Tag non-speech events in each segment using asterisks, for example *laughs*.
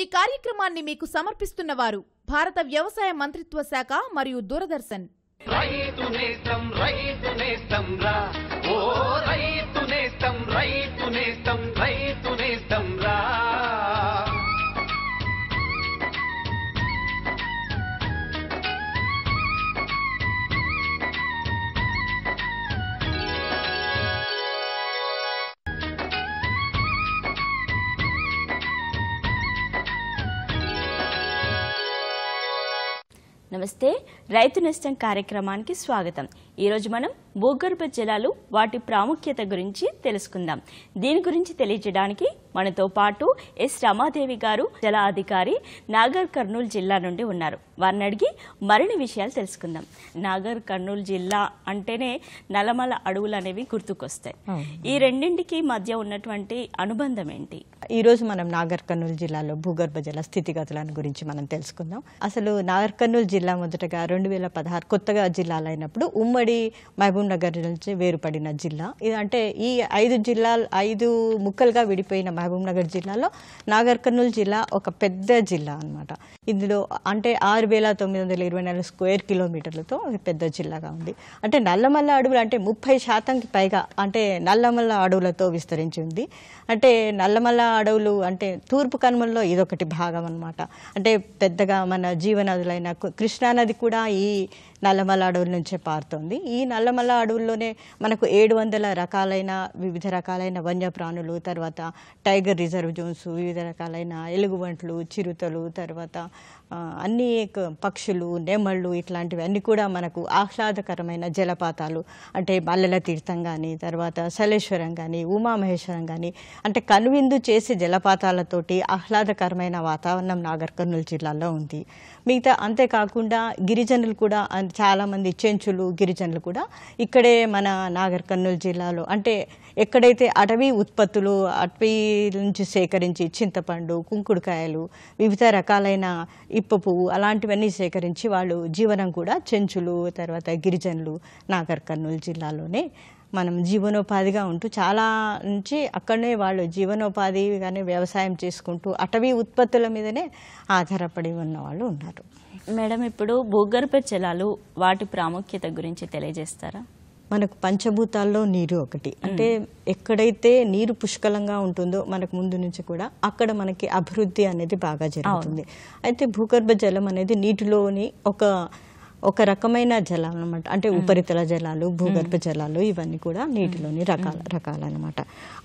ఈ కార్యక్రమాన్ని మీకు సమర్పిస్తున్న వారు భారత వ్యవసాయ మంత్రిత్వ శాఖ మరియు దూరదర్శన్ రైతు నేస్తం Namaste. రైతు నష్టం కార్యక్రమానికి స్వాగతం ఈరోజు మనం భూగర్భ జలాలు వాటి ప్రాముఖ్యత గురించి తెలుసుకుందాం దీని గురించి తెలియజేయడానికి మనతో పాటు ఎస్ రమాదేవి గారు జల అధికారి నాగర్ కర్నూలు జిల్లా నుండి ఉన్నారు వారిని అడిగి మరిన్ని విషయాలు తెలుసుకుందాం నాగర్ కర్నూలు జిల్లా అంటేనే నలమల అడవులు అనేవి గుర్తుకొస్తాయి ఈ రెండింటికి మధ్య ఉన్నటువంటి అనుబంధం ఏంటి ఈరోజు మనం నాగర్ కర్నూలు జిల్లాలో భూగర్భ జల స్థితిగతులను గురించి మనం తెలుసుకుందాం అసలు నాగర్ కర్నూలు జిల్లా మొదటగా రెండు వేల పదహారు కొత్తగా జిల్లాలైనప్పుడు ఉమ్మడి మహబూబ్ నగర్ నుంచి వేరుపడిన జిల్లా ఇది అంటే ఈ ఐదు జిల్లాలు ఐదు ముక్కలుగా విడిపోయిన మహబూబ్ నగర్ జిల్లాలో నాగర్ కర్నూలు జిల్లా ఒక పెద్ద జిల్లా అనమాట ఇందులో అంటే ఆరు వేల తొమ్మిది వందల ఇరవై నాలుగు స్క్వేర్ కిలోమీటర్లతో పెద్ద జిల్లాగా ఉంది అంటే నల్లమల్ల అడవులు అంటే ముప్పై శాతంకి పైగా అంటే నల్లమల్ల అడవులతో విస్తరించి ఉంది అంటే నల్లమల్ల అడవులు అంటే తూర్పు కనుమల్లో ఇదొకటి భాగం అనమాట అంటే పెద్దగా మన జీవనదులైన కృష్ణానది కూడా 哎。నల్లమల అడవుల నుంచే పారుతోంది ఈ నల్లమల అడవుల్లోనే మనకు ఏడు వందల రకాలైన వివిధ రకాలైన వన్యప్రాణులు తర్వాత టైగర్ రిజర్వ్ జోన్స్ వివిధ రకాలైన ఎలుగుబంట్లు చిరుతలు తర్వాత అన్ని పక్షులు నెమళ్ళు ఇట్లాంటివి అన్నీ కూడా మనకు ఆహ్లాదకరమైన జలపాతాలు అంటే మల్లెల తీర్థం కానీ తర్వాత సలేశ్వరం కానీ ఉమామహేశ్వరం కానీ అంటే కనువిందు చేసే జలపాతాలతోటి ఆహ్లాదకరమైన వాతావరణం నాగర్ కర్నూలు జిల్లాలో ఉంది మిగతా అంతేకాకుండా గిరిజనులు కూడా అంటే చాలామంది చెంచులు గిరిజనులు కూడా ఇక్కడే మన నాగర్ కర్నూలు జిల్లాలో అంటే ఎక్కడైతే అటవీ ఉత్పత్తులు అటవీ నుంచి సేకరించి చింతపండు కుంకుడుకాయలు వివిధ రకాలైన ఇప్ప పువ్వు అలాంటివన్నీ సేకరించి వాళ్ళు జీవనం కూడా చెంచులు తర్వాత గిరిజనులు నాగర్ కర్నూలు జిల్లాలోనే మనం జీవనోపాధిగా ఉంటూ చాలా నుంచి అక్కడనే వాళ్ళు జీవనోపాధి కానీ వ్యవసాయం చేసుకుంటూ అటవీ ఉత్పత్తుల మీదనే ఆధారపడి ఉన్న వాళ్ళు ఉన్నారు మేడం ఇప్పుడు భూగర్భ జలాలు వాటి ప్రాముఖ్యత గురించి తెలియజేస్తారా మనకు పంచభూతాల్లో నీరు ఒకటి అంటే ఎక్కడైతే నీరు పుష్కలంగా ఉంటుందో మనకు ముందు నుంచి కూడా అక్కడ మనకి అభివృద్ధి అనేది బాగా జరుగుతుంది అయితే భూగర్భ జలం అనేది నీటిలోని ఒక ఒక రకమైన జలాలు అనమాట అంటే ఉపరితల జలాలు భూగర్భ జలాలు ఇవన్నీ కూడా నీటిలోని రకాల రకాలన్నమాట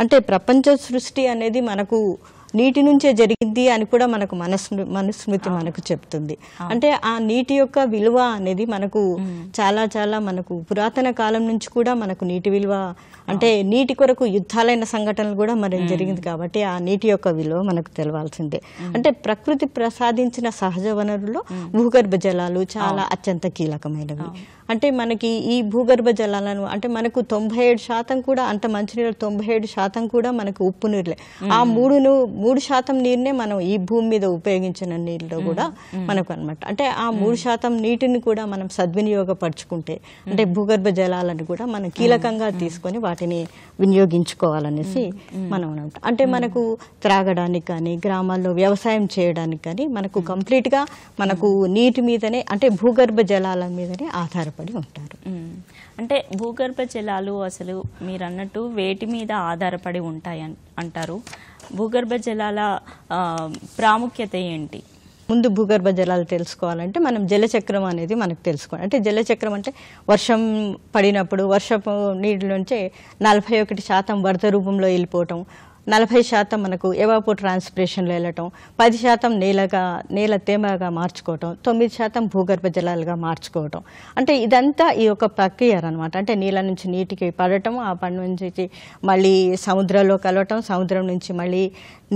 అంటే ప్రపంచ సృష్టి అనేది మనకు నీటి నుంచే జరిగింది అని కూడా మనకు మనస్ మనుస్మృతి మనకు చెప్తుంది అంటే ఆ నీటి యొక్క విలువ అనేది మనకు చాలా చాలా మనకు పురాతన కాలం నుంచి కూడా మనకు నీటి విలువ అంటే నీటి కొరకు యుద్ధాలైన సంఘటనలు కూడా మరి జరిగింది కాబట్టి ఆ నీటి యొక్క విలువ మనకు తెలవాల్సిందే అంటే ప్రకృతి ప్రసాదించిన సహజ వనరులు భూగర్భ జలాలు చాలా అత్యంత కీలకమైనవి అంటే మనకి ఈ భూగర్భ జలాలను అంటే మనకు తొంభై ఏడు శాతం కూడా అంత మంచినీళ్ళు తొంభై ఏడు శాతం కూడా మనకు ఉప్పు నీళ్ళే ఆ మూడును మూడు శాతం నీరునే మనం ఈ భూమి మీద ఉపయోగించిన నీళ్ళలో కూడా మనకు అనమాట అంటే ఆ మూడు శాతం నీటిని కూడా మనం సద్వినియోగపరచుకుంటే అంటే భూగర్భ జలాలను కూడా మనం కీలకంగా తీసుకొని వాటిని వినియోగించుకోవాలనేసి మనం అనమాట అంటే మనకు త్రాగడానికి కానీ గ్రామాల్లో వ్యవసాయం చేయడానికి కానీ మనకు కంప్లీట్గా మనకు నీటి మీదనే అంటే భూగర్భ జలాల మీదనే ఆధారపడి ఉంటారు అంటే భూగర్భ జలాలు అసలు మీరు అన్నట్టు వేటి మీద ఆధారపడి ఉంటాయి అంటారు భూగర్భ జలాల ప్రాముఖ్యత ఏంటి ముందు భూగర్భ జలాలు తెలుసుకోవాలంటే మనం జలచక్రం అనేది మనకు తెలుసుకోవాలి అంటే జలచక్రం అంటే వర్షం పడినప్పుడు వర్షపు నీటి నుంచే నలభై ఒకటి శాతం వరద రూపంలో వెళ్ళిపోవటం నలభై శాతం మనకు ఎవాపో ట్రాన్స్పిరేషన్లు వెళ్ళటం పది శాతం నేలగా నేల తేమగా మార్చుకోవటం తొమ్మిది శాతం భూగర్భ జలాలుగా మార్చుకోవటం అంటే ఇదంతా ఈ యొక్క ప్రక్రియ అనమాట అంటే నీళ్ళ నుంచి నీటికి పడటం ఆ పని నుంచి మళ్ళీ సముద్రంలో కలవటం సముద్రం నుంచి మళ్ళీ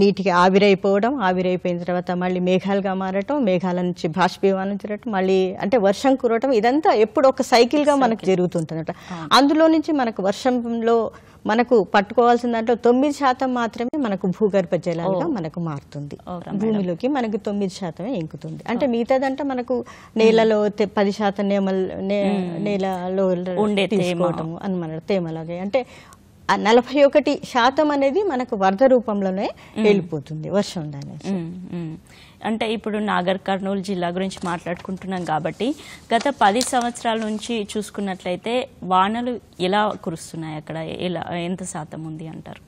నీటికి ఆవిరైపోవడం ఆవిరైపోయిన తర్వాత మళ్ళీ మేఘాలుగా మారటం మేఘాల నుంచి బాష్పీవానం జరగటం మళ్ళీ అంటే వర్షం కురవటం ఇదంతా ఎప్పుడు ఒక సైకిల్గా మనకు జరుగుతుంటుంది అందులో నుంచి మనకు వర్షంలో మనకు పట్టుకోవాల్సిన దాంట్లో తొమ్మిది శాతం మాత్రమే మనకు భూగర్భ జలాలుగా మనకు మారుతుంది భూమిలోకి మనకు తొమ్మిది శాతమే ఎంకుతుంది అంటే మిగతాదంటే మనకు నేలలో పది శాతం నేమ నేలలో ఉండే తీసుకోవటము అని మన తేమలాగే అంటే నలభై ఒకటి శాతం అనేది మనకు వరద రూపంలోనే వెళ్ళిపోతుంది వర్షం దాని అంటే ఇప్పుడు నాగర్ కర్నూలు జిల్లా గురించి మాట్లాడుకుంటున్నాం కాబట్టి గత పది సంవత్సరాల నుంచి చూసుకున్నట్లయితే వానలు ఎలా కురుస్తున్నాయి అక్కడ ఎలా ఎంత శాతం ఉంది అంటారు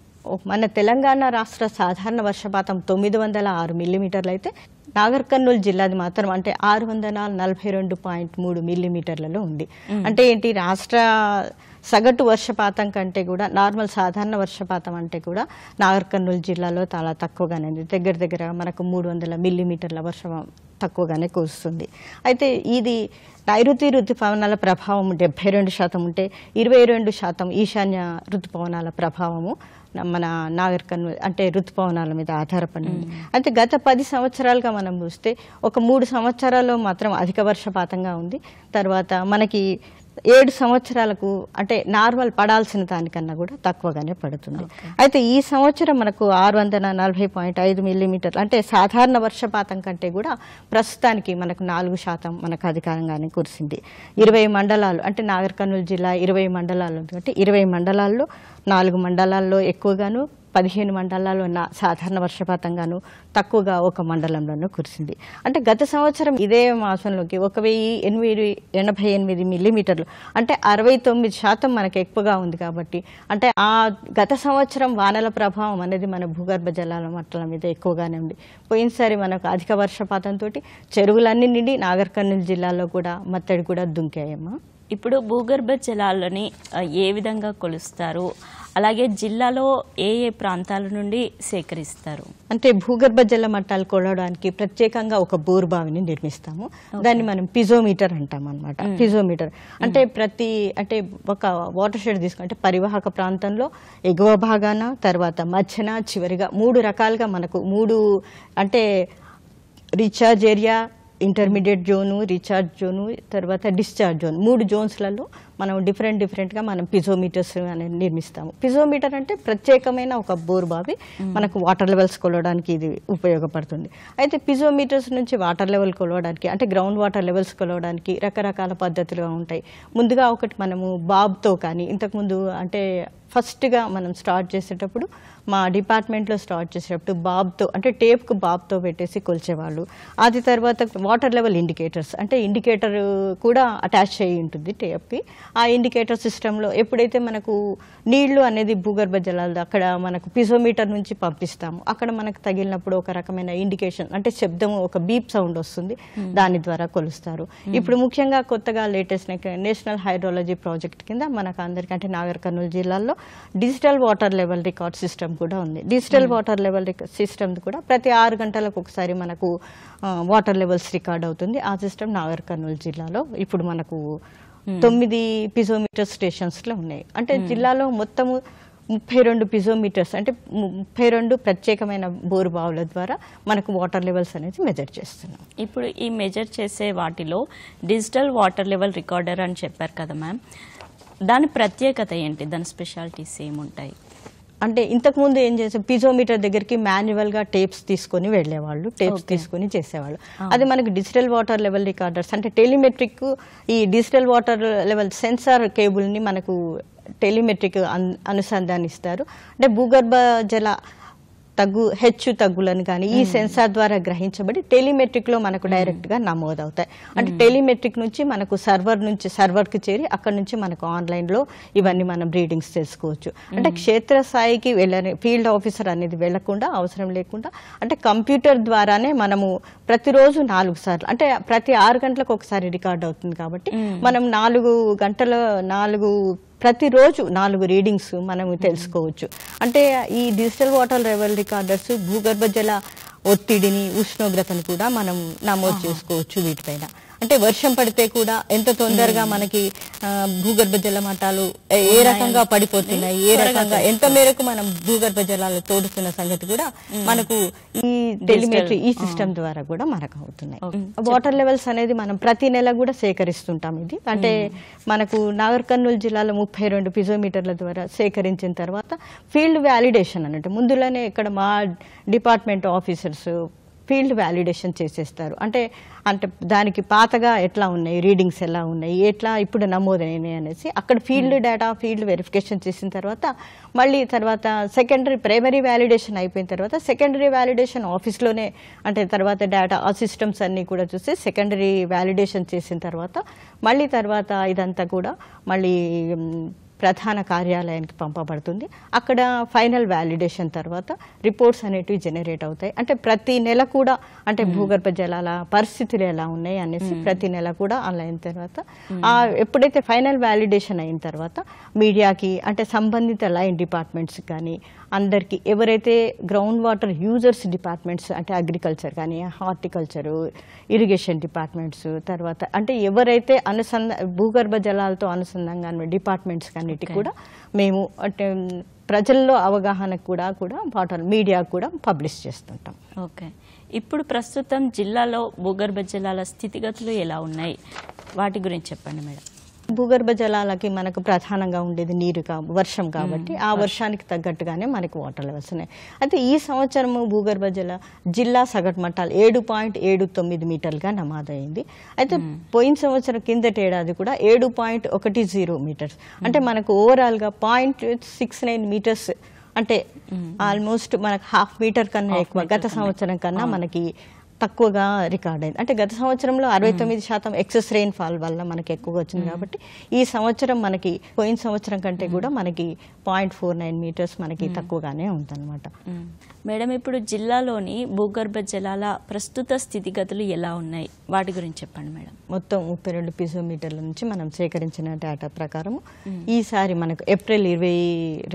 మన తెలంగాణ రాష్ట్ర సాధారణ వర్షపాతం తొమ్మిది వందల ఆరు మిల్లీమీటర్లు అయితే నాగర్ కర్నూలు జిల్లాది మాత్రం అంటే ఆరు వందల నలభై రెండు పాయింట్ మూడు మిల్లీమీటర్లలో ఉంది అంటే ఏంటి రాష్ట్ర సగటు వర్షపాతం కంటే కూడా నార్మల్ సాధారణ వర్షపాతం అంటే కూడా నాగర్ కర్నూలు జిల్లాలో చాలా తక్కువగానే ఉంది దగ్గర దగ్గర మనకు మూడు వందల మిల్లీమీటర్ల వర్షం తక్కువగానే కురుస్తుంది అయితే ఇది నైరుతి ఋతుపవనాల ప్రభావం డెబ్బై రెండు శాతం ఉంటే ఇరవై రెండు శాతం ఈశాన్య ఋతుపవనాల ప్రభావము మన నాగర్ కర్నూలు అంటే ఋతుపవనాల మీద ఆధారపడి ఉంది అయితే గత పది సంవత్సరాలుగా మనం చూస్తే ఒక మూడు సంవత్సరాల్లో మాత్రం అధిక వర్షపాతంగా ఉంది తర్వాత మనకి ఏడు సంవత్సరాలకు అంటే నార్మల్ పడాల్సిన దానికన్నా కూడా తక్కువగానే పడుతుంది అయితే ఈ సంవత్సరం మనకు ఆరు వందల నలభై పాయింట్ ఐదు మిల్లీమీటర్లు అంటే సాధారణ వర్షపాతం కంటే కూడా ప్రస్తుతానికి మనకు నాలుగు శాతం మనకు అధికారంగానే కురిసింది ఇరవై మండలాలు అంటే నాగర్ జిల్లా ఇరవై మండలాలు ఉంది ఇరవై మండలాల్లో నాలుగు మండలాల్లో ఎక్కువగాను పదిహేను మండలాల్లో ఉన్న సాధారణ వర్షపాతంగాను తక్కువగా ఒక మండలంలోనూ కురిసింది అంటే గత సంవత్సరం ఇదే మాసంలోకి ఒక వెయ్యి ఎనిమిది ఎనభై ఎనిమిది మిల్లీమీటర్లు అంటే అరవై తొమ్మిది శాతం మనకు ఎక్కువగా ఉంది కాబట్టి అంటే ఆ గత సంవత్సరం వానల ప్రభావం అనేది మన భూగర్భ జలాల మట్టల మీద ఎక్కువగానే ఉంది పోయినసారి మనకు అధిక వర్షపాతంతో చెరువులన్నీ నిండి నాగర్కర్నూలు జిల్లాలో కూడా మత్తడి కూడా దుంకాయమ్మా ఇప్పుడు భూగర్భ జలాలని ఏ విధంగా కొలుస్తారు అలాగే జిల్లాలో ఏ ఏ ప్రాంతాల నుండి సేకరిస్తారు అంటే భూగర్భ జల మట్టాలు కొలవడానికి ప్రత్యేకంగా ఒక బోర్ బావిని నిర్మిస్తాము దాన్ని మనం పిజోమీటర్ అంటాం అనమాట పిజోమీటర్ అంటే ప్రతి అంటే ఒక వాటర్ షెడ్ తీసుకుంటే పరివాహక ప్రాంతంలో ఎగువ భాగాన తర్వాత మధ్యన చివరిగా మూడు రకాలుగా మనకు మూడు అంటే recharge area intermediate zone recharge zone తర్వాత డిశ్చార్జ్ జోన్ మూడు జోన్స్లలో మనం డిఫరెంట్ డిఫరెంట్గా మనం పిజోమీటర్స్ అనేది నిర్మిస్తాము పిజోమీటర్ అంటే ప్రత్యేకమైన ఒక బోర్ బావి మనకు వాటర్ లెవెల్స్ కొలవడానికి ఇది ఉపయోగపడుతుంది అయితే పిజోమీటర్స్ నుంచి వాటర్ లెవెల్ కొలవడానికి అంటే గ్రౌండ్ వాటర్ లెవెల్స్ కొలవడానికి రకరకాల పద్ధతులుగా ఉంటాయి ముందుగా ఒకటి మనము బాబ్తో కానీ ఇంతకుముందు అంటే ఫస్ట్గా మనం స్టార్ట్ చేసేటప్పుడు మా డిపార్ట్మెంట్లో స్టార్ట్ చేసేటప్పుడు బాబ్తో అంటే టేప్కు బాబ్తో పెట్టేసి కొలిచేవాళ్ళు అది తర్వాత వాటర్ లెవెల్ ఇండికేటర్స్ అంటే ఇండికేటర్ కూడా అటాచ్ అయ్యి ఉంటుంది టేప్కి ఆ ఇండికేటర్ సిస్టంలో ఎప్పుడైతే మనకు నీళ్లు అనేది భూగర్భ జలాలు అక్కడ మనకు పిజోమీటర్ నుంచి పంపిస్తాము అక్కడ మనకు తగిలినప్పుడు ఒక రకమైన ఇండికేషన్ అంటే శబ్దం ఒక బీప్ సౌండ్ వస్తుంది దాని ద్వారా కొలుస్తారు ఇప్పుడు ముఖ్యంగా కొత్తగా లేటెస్ట్ నేషనల్ హైడ్రాలజీ ప్రాజెక్ట్ కింద మనకు అందరికంటే నాగర్ కర్నూలు జిల్లాలో digital water level record system system కూడా ఉంది digital hmm. Water level system కూడా ప్రతి ఆరు గంటలకు ఒకసారి మనకు వాటర్ లెవెల్స్ రికార్డ్ అవుతుంది ఆ సిస్టమ్ నాగర్ కర్నూలు జిల్లాలో ఇప్పుడు మనకు hmm. తొమ్మిది పిజోమీటర్ స్టేషన్స్లో ఉన్నాయి అంటే hmm. జిల్లాలో మొత్తము ముప్పై రెండు పిజోమీటర్స్ అంటే ముప్పై రెండు ప్రత్యేకమైన బోరు బావుల ద్వారా మనకు వాటర్ లెవెల్స్ అనేది మెజర్ చేస్తున్నాం ఇప్పుడు ఈ మెజర్ చేసే వాటిలో డిజిటల్ వాటర్ లెవెల్ రికార్డర్ అని చెప్పారు కదా మ్యామ్ దాని ప్రత్యేకత ఏంటి దాని స్పెషాలిటీస్ ఏముంటాయి అంటే ఇంతకుముందు ఏం చేసే పిజోమీటర్ దగ్గరికి మాన్యువల్గా టేప్స్ తీసుకొని వెళ్ళేవాళ్ళు టేప్స్ తీసుకొని చేసేవాళ్ళు అది మనకి డిజిటల్ వాటర్ లెవెల్ రికార్డర్స్ అంటే టెలిమెట్రిక్ ఈ డిజిటల్ వాటర్ లెవెల్ సెన్సార్ కేబుల్ని మనకు టెలిమెట్రిక్ అనుసంధానిస్తారు అంటే భూగర్భ జల తగ్గు హెచ్చు తగ్గులను కానీ ఈ సెన్సార్ ద్వారా గ్రహించబడి టెలిమెట్రిక్ లో మనకు డైరెక్ట్ గా అవుతాయి అంటే టెలిమెట్రిక్ నుంచి మనకు సర్వర్ నుంచి సర్వర్ కు చేరి అక్కడ నుంచి మనకు ఆన్లైన్ లో ఇవన్నీ మనం రీడింగ్స్ తెలుసుకోవచ్చు అంటే క్షేత్రస్థాయికి వెళ్ళని ఫీల్డ్ ఆఫీసర్ అనేది వెళ్లకుండా అవసరం లేకుండా అంటే కంప్యూటర్ ద్వారానే మనము ప్రతిరోజు నాలుగు సార్లు అంటే ప్రతి ఆరు గంటలకు ఒకసారి రికార్డ్ అవుతుంది కాబట్టి మనం నాలుగు గంటల నాలుగు ప్రతిరోజు నాలుగు రీడింగ్స్ మనం తెలుసుకోవచ్చు అంటే ఈ డిజిటల్ వాటర్ లెవెల్ రికార్డర్స్ భూగర్భ జల ఒత్తిడిని ఉష్ణోగ్రతను కూడా మనం నమోదు చేసుకోవచ్చు వీటిపైన అంటే వర్షం పడితే కూడా ఎంత తొందరగా hmm. మనకి భూగర్భ జల మఠాలు ఏ రకంగా పడిపోతున్నాయి ఏ రకంగా ఎంత మేరకు మనం భూగర్భ జలాలు తోడుతున్న సంగతి కూడా hmm. మనకు ఈ టెలిమెట్రీ ఈ hmm. సిస్టమ్ ద్వారా కూడా మనకు అవుతున్నాయి వాటర్ లెవెల్స్ అనేది మనం ప్రతి నెల కూడా సేకరిస్తుంటాం ఇది అంటే మనకు నాగర్ కర్నూలు జిల్లాలో ముప్పై రెండు పిజోమీటర్ల ద్వారా సేకరించిన తర్వాత ఫీల్డ్ వ్యాలిడేషన్ అన్నట్టు ముందులోనే ఇక్కడ మా డిపార్ట్మెంట్ ఆఫీసర్స్ ఫీల్డ్ వ్యాలిడేషన్ చేసేస్తారు అంటే అంటే దానికి పాతగా ఎట్లా ఉన్నాయి రీడింగ్స్ ఎలా ఉన్నాయి ఎట్లా ఇప్పుడు నమోదైనవి అనేసి అక్కడ field hmm. Data field verification చేసిన తర్వాత మళ్ళీ తర్వాత సెకండరీ ప్రైమరీ వ్యాలిడేషన్ అయిపోయిన తర్వాత సెకండరీ వ్యాలిడేషన్ ఆఫీస్లోనే అంటే తర్వాత డేటా ఆ సిస్టమ్స్ అన్నీ కూడా చూసి సెకండరీ వ్యాలిడేషన్ చేసిన తర్వాత మళ్ళీ తర్వాత ఇదంతా కూడా మళ్ళీ ప్రధాన కార్యాలయానికి పంపబడుతుంది అక్కడ ఫైనల్ వ్యాలిడేషన్ తర్వాత రిపోర్ట్స్ అనేటివి జనరేట్ అవుతాయి అంటే ప్రతి నెల కూడా అంటే భూగర్భ జలాల పరిస్థితులు ఎలా ఉన్నాయి అనేసి ప్రతి నెల కూడా అలా అయిన తర్వాత ఎప్పుడైతే ఫైనల్ వ్యాలిడేషన్ అయిన తర్వాత మీడియాకి అంటే సంబంధిత లైన్ డిపార్ట్మెంట్స్కి కానీ అందరికీ ఎవరైతే గ్రౌండ్ వాటర్ యూజర్స్ డిపార్ట్మెంట్స్ అంటే అగ్రికల్చర్ కానీ హార్టికల్చరు ఇరిగేషన్ డిపార్ట్మెంట్స్ తర్వాత అంటే ఎవరైతే అనుసంధ భూగర్భ జలాలతో అనుసంధంగా డిపార్ట్మెంట్స్ అన్నిటి కూడా మేము అంటే ప్రజల్లో అవగాహన కూడా కూడా వాటర్ మీడియా కూడా పబ్లిష్ చేస్తుంటాం ఓకే ఇప్పుడు ప్రస్తుతం జిల్లాలో భూగర్భ జలాల స్థితిగతులు ఎలా ఉన్నాయి వాటి గురించి చెప్పండి మేడం భూగర్భ జలాలకి మనకు ప్రధానంగా ఉండేది నీరు కా వర్షం కాబట్టి ఆ వర్షానికి తగ్గట్టుగానే మనకి వాటర్ లెవెల్స్ ఉన్నాయి అయితే ఈ సంవత్సరము భూగర్భ జల జిల్లా సగటు మట్టాలు ఏడు పాయింట్ ఏడు తొమ్మిది మీటర్లుగా నమాదైంది అయితే పోయిన సంవత్సరం కిందటేడాది ఏడాది కూడా ఏడు పాయింట్ ఒకటి జీరో మీటర్స్ అంటే మనకు ఓవరాల్గా పాయింట్ సిక్స్ నైన్ మీటర్స్ అంటే ఆల్మోస్ట్ మనకు హాఫ్ మీటర్ కన్నా ఎక్కువ గత సంవత్సరం కన్నా మనకి తక్కువగా రికార్డ్ అయింది అంటే గత సంవత్సరంలో అరవై తొమ్మిది శాతం ఎక్సెస్ రెయిన్ ఫాల్ వల్ల మనకి ఎక్కువగా వచ్చింది కాబట్టి ఈ సంవత్సరం మనకి పోయిన సంవత్సరం కంటే కూడా మనకి పాయింట్ ఫోర్ నైన్ మీటర్స్ మనకి తక్కువగానే ఉందన్నమాట మేడం ఇప్పుడు జిల్లాలోని భూగర్భ జలాల ప్రస్తుత స్థితిగతులు ఎలా ఉన్నాయి వాటి గురించి చెప్పండి మేడం మొత్తం ముప్పై రెండు పిజోమీటర్ల నుంచి మనం సేకరించిన డేటా ప్రకారం ఈసారి మనకు ఏప్రిల్ ఇరవై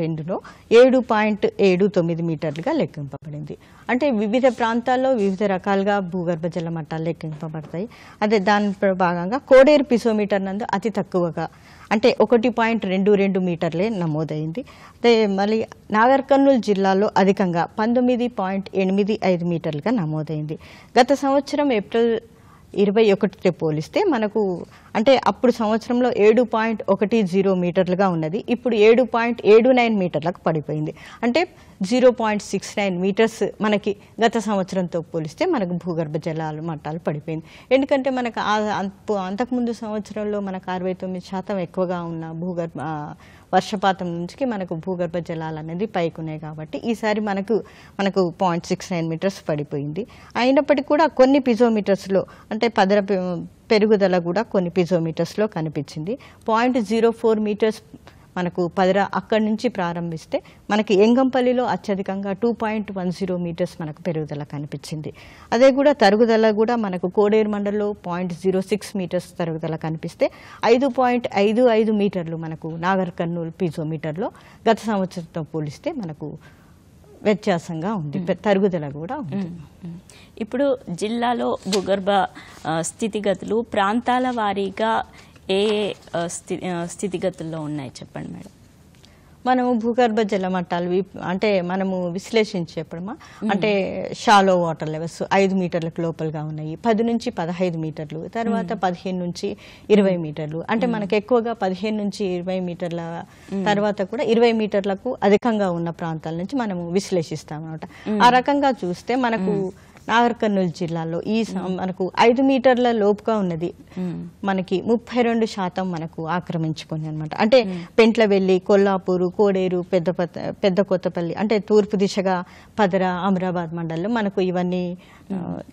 రెండులో ఏడు పాయింట్ ఏడు తొమ్మిది మీటర్లుగా లెక్కింపబడింది అంటే వివిధ ప్రాంతాల్లో వివిధ రకాలుగా భూగర్భ జల మట్టాలు లెక్కింపబడతాయి అదే దాని భాగంగా కోడేరు మీటర్ నందు అతి తక్కువగా అంటే ఒకటి పాయింట్ రెండు రెండు మీటర్లే నమోదైంది అదే మళ్ళీ నాగర్ కర్నూలు జిల్లాలో అధికంగా పంతొమ్మిది పాయింట్ ఎనిమిది ఐదు మీటర్లుగా నమోదైంది గత సంవత్సరం ఏప్రిల్ ఇరవై ఒకటితో పోలిస్తే మనకు అంటే అప్పుడు సంవత్సరంలో ఏడు పాయింట్ ఒకటి జీరో మీటర్లుగా ఉన్నది ఇప్పుడు ఏడు పాయింట్ ఏడు నైన్ మీటర్లకు పడిపోయింది అంటే zero point six nine metres మనకి గత సంవత్సరంతో పోలిస్తే మనకు భూగర్భ జలాలు మట్టాలు పడిపోయింది ఎందుకంటే మనకు అంతకుముందు సంవత్సరంలో మనకు అరవై తొమ్మిది శాతం ఎక్కువగా ఉన్న భూగర్భ వర్షపాతం నుంచి మనకు భూగర్భ జలాలు అనేది పైకున్నాయి కాబట్టి ఈసారి మనకు మనకు పాయింట్ సిక్స్ నైన్ మీటర్స్ పడిపోయింది అయినప్పటికీ కూడా కొన్ని పిజోమీటర్స్లో అంటే పదర పెరుగుదల కూడా కొన్ని పిజోమీటర్స్లో కనిపించింది పాయింట్ జీరో ఫోర్ మీటర్స్ మనకు పదిర అక్కడి నుంచి ప్రారంభిస్తే మనకి ఎంగంపల్లిలో అత్యధికంగా two point one zero metres మనకు పెరుగుదల కనిపించింది అదే కూడా తరుగుదల కూడా మనకు కోడేరు మండల్లో పాయింట్ జీరో సిక్స్ మీటర్స్ తరుగుదల కనిపిస్తే ఐదు పాయింట్ ఐదు ఐదు మీటర్లు మనకు నాగర్ కర్నూలు పీజోమీటర్లో గత సంవత్సరంతో పోలిస్తే మనకు వ్యత్యాసంగా ఉంది తరుగుదల కూడా ఉంది ఇప్పుడు జిల్లాలో భూగర్భ స్థితిగతులు ప్రాంతాల వారీగా ఏ స్థితిగతుల్లో ఉన్నాయి చెప్పండి మేడం మనము భూగర్భ జలమట్టాలు అంటే మనము విశ్లేషించేప్పుడు అంటే షాలో వాటర్ లెవెల్స్ ఐదు మీటర్లకు లోపలగా ఉన్నాయి పది నుంచి పదహైదు మీటర్లు తర్వాత పదిహేను నుంచి ఇరవై మీటర్లు అంటే మనకు ఎక్కువగా పదిహేను నుంచి ఇరవై మీటర్ల తర్వాత కూడా ఇరవై మీటర్లకు అధికంగా ఉన్న ప్రాంతాల నుంచి మనము విశ్లేషిస్తాం అనమాట ఆ రకంగా చూస్తే మనకు నాగర్కర్నూలు జిల్లాలో ఈ మనకు ఐదు మీటర్ల లోపుగా ఉన్నది మనకి ముప్పై రెండు శాతం మనకు ఆక్రమించుకుంది అనమాట అంటే పెంట్లవెల్లి కొల్లాపూరు కోడేరు పెద్ద పెద్ద కొత్తపల్లి అంటే తూర్పు దిశగా పదర అమరాబాద్ మండల్లో మనకు ఇవన్నీ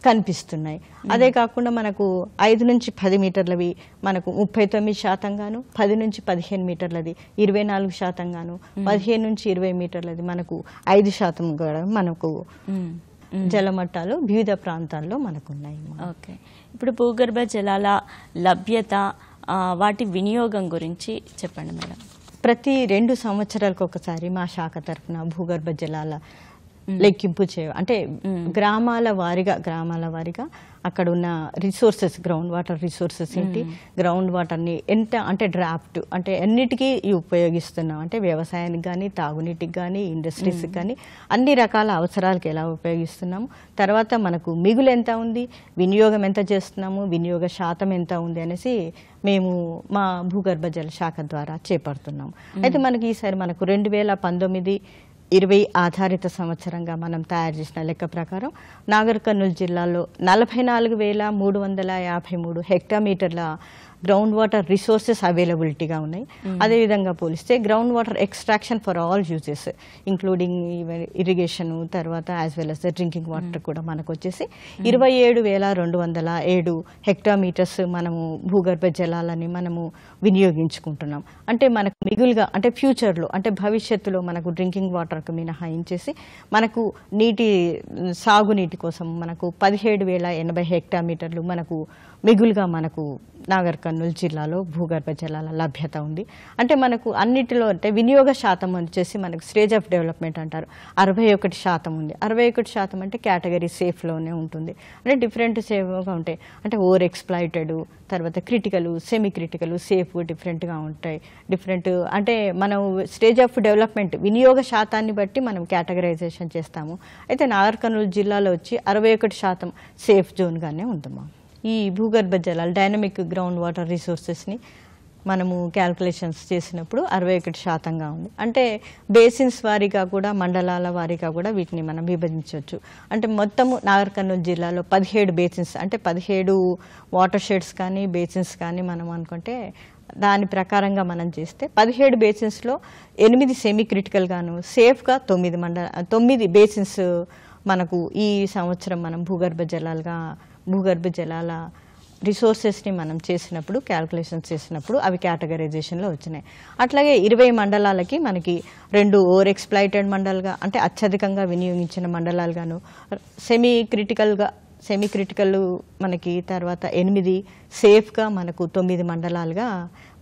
కనిపిస్తున్నాయి అదే కాకుండా మనకు ఐదు నుంచి పది మీటర్లవి మనకు ముప్పై తొమ్మిది శాతం గాను పది నుంచి పదిహేను మీటర్లది ఇరవై నాలుగు శాతం గాను పదిహేను నుంచి ఇరవై మీటర్లది మనకు ఐదు శాతం కూడా మనకు జలమట్టాలు వివిధ ప్రాంతాల్లో మనకున్నాయి ఓకే ఇప్పుడు భూగర్భ జలాల లభ్యత వాటి వినియోగం గురించి చెప్పండి మేడం ప్రతి రెండు సంవత్సరాలకు ఒకసారి మా శాఖ తరఫున భూగర్భ జలాల లెక్కింపు చేయ అంటే గ్రామాల వారిగా గ్రామాల వారిగా అక్కడ ఉన్న రిసోర్సెస్ గ్రౌండ్ వాటర్ రిసోర్సెస్ ఏంటి గ్రౌండ్ వాటర్ని ఎంత అంటే డ్రాఫ్ట్ అంటే ఎన్నిటికీ ఉపయోగిస్తున్నాం అంటే వ్యవసాయానికి కానీ తాగునీటికి కానీ ఇండస్ట్రీస్కి కానీ అన్ని రకాల అవసరాలకు ఎలా ఉపయోగిస్తున్నాము తర్వాత మనకు మిగులు ఎంత ఉంది వినియోగం ఎంత చేస్తున్నాము వినియోగ శాతం ఎంత ఉంది అనేసి మేము మా భూగర్భ జల శాఖ ద్వారా చేపడుతున్నాము అయితే మనకి ఈసారి మనకు రెండు వేల పంతొమ్మిది ఇరవై ఆధారిత సంవత్సరంగా మనం తయారు చేసిన లెక్క ప్రకారం నాగర్ కర్నూలు జిల్లాలో నలభై నాలుగు వేల మూడు వందల యాభై మూడు హెక్టామీటర్ల గ్రౌండ్ వాటర్ రిసోర్సెస్ అవైలబిలిటీగా ఉన్నాయి hmm. అదేవిధంగా పోలిస్తే ground water extraction for all uses including irrigation తర్వాత as well as the drinking water కూడా మనకు వచ్చేసి hmm. ఇరవై ఏడు వేల రెండు వందల ఏడు హెక్టామీటర్స్ మనము భూగర్భ జలాలని మనము వినియోగించుకుంటున్నాం అంటే మనకు మిగులుగా అంటే ఫ్యూచర్లో అంటే భవిష్యత్తులో మనకు డ్రింకింగ్ వాటర్కు మినహాయించేసి మనకు నీటి సాగునీటి కోసం మనకు పదిహేడు వేల ఎనభై మీటర్లు మనకు మిగులుగా మనకు నాగర్ కర్నూలు జిల్లాలో భూగర్భ జలాల లభ్యత ఉంది అంటే మనకు అన్నిటిలో అంటే వినియోగ శాతం వచ్చేసి మనకు స్టేజ్ ఆఫ్ డెవలప్మెంట్ అంటారు అరవై ఒకటి శాతం ఉంది అరవై ఒకటి శాతం అంటే కేటగిరీ సేఫ్లోనే ఉంటుంది అంటే డిఫరెంట్ సేఫ్గా ఉంటాయి అంటే ఓవర్ ఎక్స్ప్లాయిటెడ్ తర్వాత క్రిటికల్ సెమీ క్రిటికల్ సేఫ్ డిఫరెంట్గా ఉంటాయి డిఫరెంట్ అంటే మనం స్టేజ్ ఆఫ్ డెవలప్మెంట్ వినియోగ శాతాన్ని బట్టి మనం కేటగరైజేషన్ చేస్తాము అయితే నాగర్ కర్నూలు జిల్లాలో వచ్చి అరవై ఒకటి శాతం సేఫ్ జోన్గానే ఉందమ్మా ఈ భూగర్భ జలాలు డైనమిక్ గ్రౌండ్ వాటర్ రిసోర్సెస్ని మనము క్యాల్కులేషన్స్ చేసినప్పుడు అరవై ఒకటి శాతంగా ఉంది అంటే బేసిన్స్ వారీగా కూడా మండలాల వారీగా కూడా వీటిని మనం విభజించవచ్చు అంటే మొత్తము నాగర్కర్నూలు జిల్లాలో పదిహేడు బేసిన్స్ అంటే పదిహేడు వాటర్ షెడ్స్ కానీ బేసిన్స్ కానీ మనం అనుకుంటే దాని ప్రకారంగా మనం చేస్తే పదిహేడు బేసిన్స్లో ఎనిమిది సెమీ క్రిటికల్గాను సేఫ్గా తొమ్మిది మండల తొమ్మిది బేసిన్స్ మనకు ఈ సంవత్సరం మనం భూగర్భ జలాలుగా భూగర్భ జలాల రిసోర్సెస్ని మనం చేసినప్పుడు క్యాల్కులేషన్స్ చేసినప్పుడు అవి కేటగరైజేషన్లో వచ్చినాయి అట్లాగే ఇరవై మండలాలకి మనకి రెండు ఓవర్ ఎక్స్ప్లైటెడ్ మండల్గా అంటే అత్యధికంగా వినియోగించిన మండలాలుగాను సెమీ క్రిటికల్గా సెమీ క్రిటికల్ మనకి తర్వాత ఎనిమిది సేఫ్గా మనకు తొమ్మిది మండలాలుగా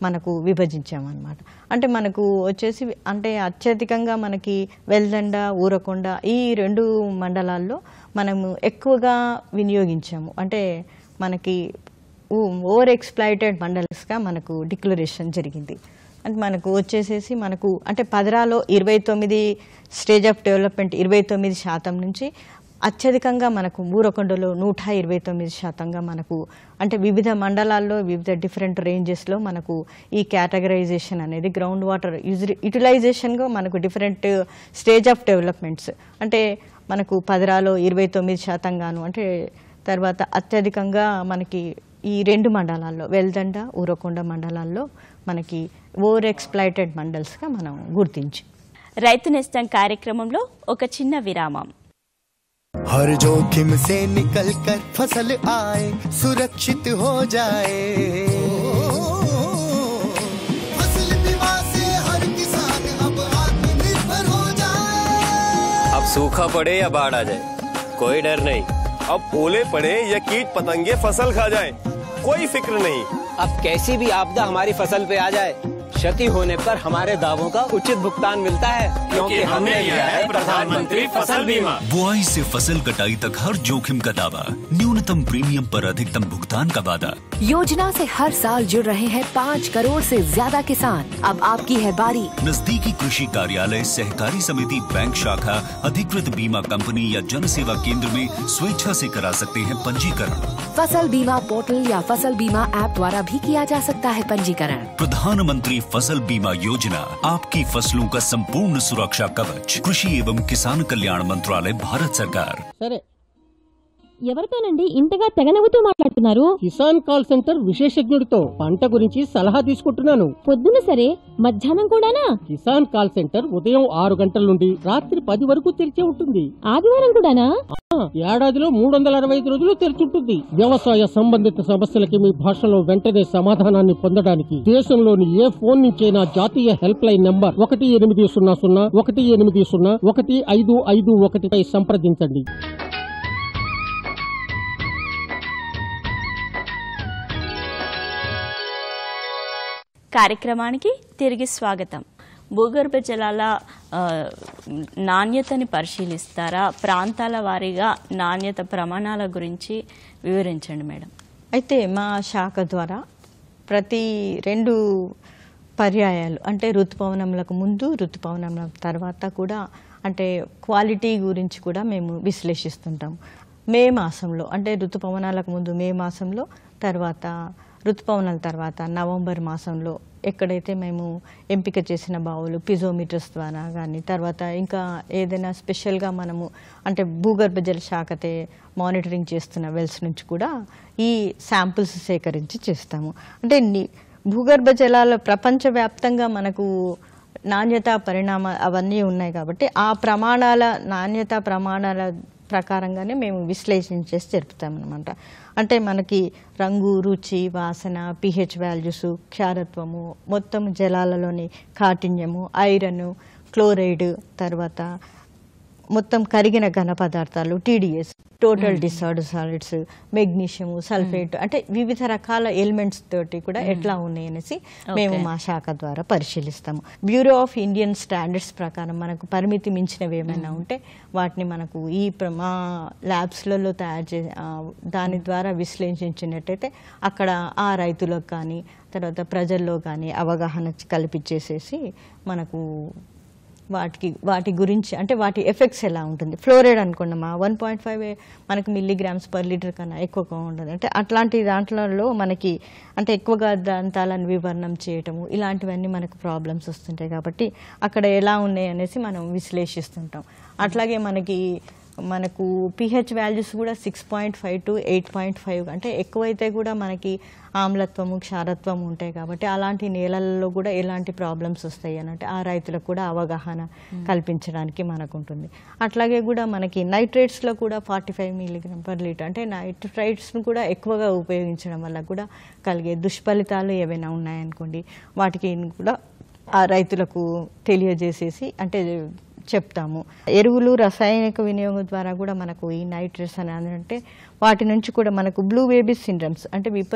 మనకు విభజించామన్నమాట అంటే మనకు వచ్చేసి అంటే అత్యధికంగా మనకి వెల్దండ ఊరకొండ ఈ రెండు మండలాల్లో మనము ఎక్కువగా వినియోగించాము అంటే మనకి ఓవర్ ఎక్స్ప్లాయిటెడ్ మండల్స్గా మనకు డిక్లరేషన్ జరిగింది అంటే మనకు వచ్చేసేసి మనకు అంటే పదరాలో ఇరవై తొమ్మిది స్టేజ్ ఆఫ్ డెవలప్మెంట్ ఇరవై తొమ్మిది శాతం నుంచి అత్యధికంగా మనకు ఊరకొండలో నూట ఇరవై తొమ్మిది శాతంగా మనకు అంటే వివిధ మండలాల్లో వివిధ డిఫరెంట్ రేంజెస్లో మనకు ఈ కేటగరైజేషన్ అనేది గ్రౌండ్ వాటర్ యూజ్ యూటిలైజేషన్గా మనకు డిఫరెంట్ స్టేజ్ ఆఫ్ డెవలప్మెంట్స్ అంటే మనకు పదరాలో ఇరవై తొమ్మిది శాతంగాను అంటే తర్వాత అత్యధికంగా మనకి ఈ రెండు మండలాల్లో వెల్దండ ఊరకొండ మండలాల్లో మనకి ఓవర్ ఎక్స్ప్లైటెడ్ మండల్స్గా మనం గుర్తించి రైతు నేస్తం కార్యక్రమంలో ఒక చిన్న విరామం हर जोखिम से निकल कर फसल आए सुरक्षित हो जाए फसल बीमा से हर किसान अब आत्मनिर्भर हो जाए अब सूखा पड़े या बाढ़ आ जाए कोई डर नहीं अब ओले पड़े या कीट पतंगे फसल खा जाए कोई फिक्र नहीं अब कैसी भी आपदा हमारी फसल पे आ जाए क्षति होने पर हमारे दावों का उचित भुगतान मिलता है क्योंकि हमने लिया है प्रधानमंत्री फसल बीमा बुआई से फसल कटाई तक हर जोखिम का दावा न्यून न्यूनतम प्रीमियम पर अधिकतम भुगतान का वादा योजना से हर साल जुड़ रहे हैं पाँच करोड़ से ज्यादा किसान अब आपकी है बारी नजदीकी कृषि कार्यालय सहकारी समिति बैंक शाखा अधिकृत बीमा कंपनी या जन सेवा केंद्र में स्वेच्छा से करा सकते हैं पंजीकरण फसल बीमा पोर्टल या फसल बीमा ऐप द्वारा भी किया जा सकता है पंजीकरण प्रधानमंत्री फसल बीमा योजना आपकी फसलों का संपूर्ण सुरक्षा कवच कृषि एवं किसान कल्याण मंत्रालय भारत सरकार ఎవరితోనండి ఇంతగా నవ్వుతూ మాట్లాడుతున్నారు కిసాన్ కాల్ సెంటర్ విశేషజ్ఞుడితో పంట గురించి సలహా తీసుకుంటున్నాను పొద్దున సరే మధ్యాహ్నం కూడానా కిసాన్ కాల్ సెంటర్ ఉదయం ఆరు గంటల నుండి రాత్రి పది వరకు తెరిచే ఉంటుంది ఆదివారం కూడానా ఏడాదిలో మూడు వందల అరవై ఐదు రోజులు తెరిచుంటుంది వ్యవసాయ సంబంధిత సమస్యలకి మీ భాషలో వెంటనే సమాధానాన్ని పొందడానికి దేశంలోని ఏ ఫోన్ నుంచైనా జాతీయ హెల్ప్ లైన్ నెంబర్ ఒకటి ఎనిమిది సున్నా సున్నా ఒకటి ఎనిమిది సున్నా ఒకటి ఐదు ఐదు ఒకటిపై సంప్రదించండి కార్యక్రమానికి తిరిగి స్వాగతం భూగర్భ జలాల నాణ్యతని పరిశీలిస్తారా ప్రాంతాల వారీగా నాణ్యత ప్రమాణాల గురించి వివరించండి మేడం అయితే మా శాఖ ద్వారా ప్రతి రెండు పర్యాయాలు అంటే ఋతుపవనములకు ముందు ఋతుపవనముల తర్వాత కూడా అంటే క్వాలిటీ గురించి కూడా మేము విశ్లేషిస్తుంటాము మే మాసంలో అంటే ఋతుపవనాలకు ముందు మే మాసంలో తర్వాత ఋతుపవనాల తర్వాత నవంబర్ మాసంలో ఎక్కడైతే మేము ఎంపిక చేసిన బావులు పిజోమీటర్స్ ద్వారా కానీ తర్వాత ఇంకా ఏదైనా స్పెషల్గా మనము అంటే భూగర్భ జల శాఖతే మానిటరింగ్ చేస్తున్న వెల్స్ నుంచి కూడా ఈ శాంపుల్స్ సేకరించి చేస్తాము అంటే భూగర్భ జలాల ప్రపంచవ్యాప్తంగా మనకు నాణ్యత పరిణామ అవన్నీ ఉన్నాయి కాబట్టి ఆ ప్రమాణాల నాణ్యత ప్రమాణాల ప్రకారంగానే మేము విశ్లేషణ చేసి జరుపుతామన్నమాట అంటే మనకి రంగు రుచి వాసన పిహెచ్ వాల్యూస్ క్షారత్వము మొత్తం జలాలలోని కాఠిన్యము ఐరన్ క్లోరైడ్ తర్వాత మొత్తం కరిగిన ఘన పదార్థాలు TDS total disorder solids magnesium sulphate అంటే వివిధ రకాల ఎలిమెంట్స్ తోటి కూడా hmm. ఎట్లా ఉన్నాయి అనేసి మేము మా శాఖ ద్వారా పరిశీలిస్తాము బ్యూరో ఆఫ్ ఇండియన్ స్టాండర్డ్స్ ప్రకారం మనకు పరిమితి మించినవి ఏమైనా hmm. ఉంటే వాటిని మనకు ఈ మా ల్యాబ్స్లలో తయారు చే దాని ద్వారా విశ్లేషించినట్టయితే అక్కడ ఆ రైతులకు కానీ తర్వాత ప్రజల్లో కానీ అవగాహన కల్పించేసేసి మనకు వాటికి వాటి గురించి అంటే వాటి ఎఫెక్ట్స్ ఎలా ఉంటుంది ఫ్లోరైడ్ అనుకున్నామా వన్ పాయింట్ ఫైవ్ మనకి మిల్లీగ్రామ్స్ పర్ లీటర్ కన్నా ఎక్కువగా ఉంటుంది అంటే అట్లాంటి దాంట్లో మనకి అంటే ఎక్కువగా దంతాలను వివరణం చేయటము ఇలాంటివన్నీ మనకు ప్రాబ్లమ్స్ వస్తుంటాయి కాబట్టి అక్కడ ఎలా ఉన్నాయి అనేసి మనం విశ్లేషిస్తుంటాం అట్లాగే మనకి మనకు పిహెచ్ వాల్యూస్ కూడా six point five to eight point five అంటే ఎక్కువైతే కూడా మనకి ఆమ్లత్వము క్షారత్వం ఉంటాయి కాబట్టి అలాంటి నేలల్లో కూడా ఎలాంటి ప్రాబ్లమ్స్ వస్తాయి అన్నట్టు ఆ రైతులకు కూడా అవగాహన కల్పించడానికి మనకు ఉంటుంది అట్లాగే కూడా మనకి నైట్రేట్స్లో కూడా forty five milligram per litre అంటే నైట్రైట్స్ను కూడా ఎక్కువగా ఉపయోగించడం వల్ల కూడా కలిగే దుష్ఫలితాలు ఏవైనా ఉన్నాయనుకోండి వాటికి కూడా ఆ రైతులకు తెలియజేసేసి అంటే చెప్తాము ఎరువులు రసాయనిక వినియోగం ద్వారా కూడా మనకు ఈ నైట్రస్ అని అంటే వాటి నుంచి కూడా మనకు బ్లూ బేబీ సిండ్రమ్స్ అంటే విప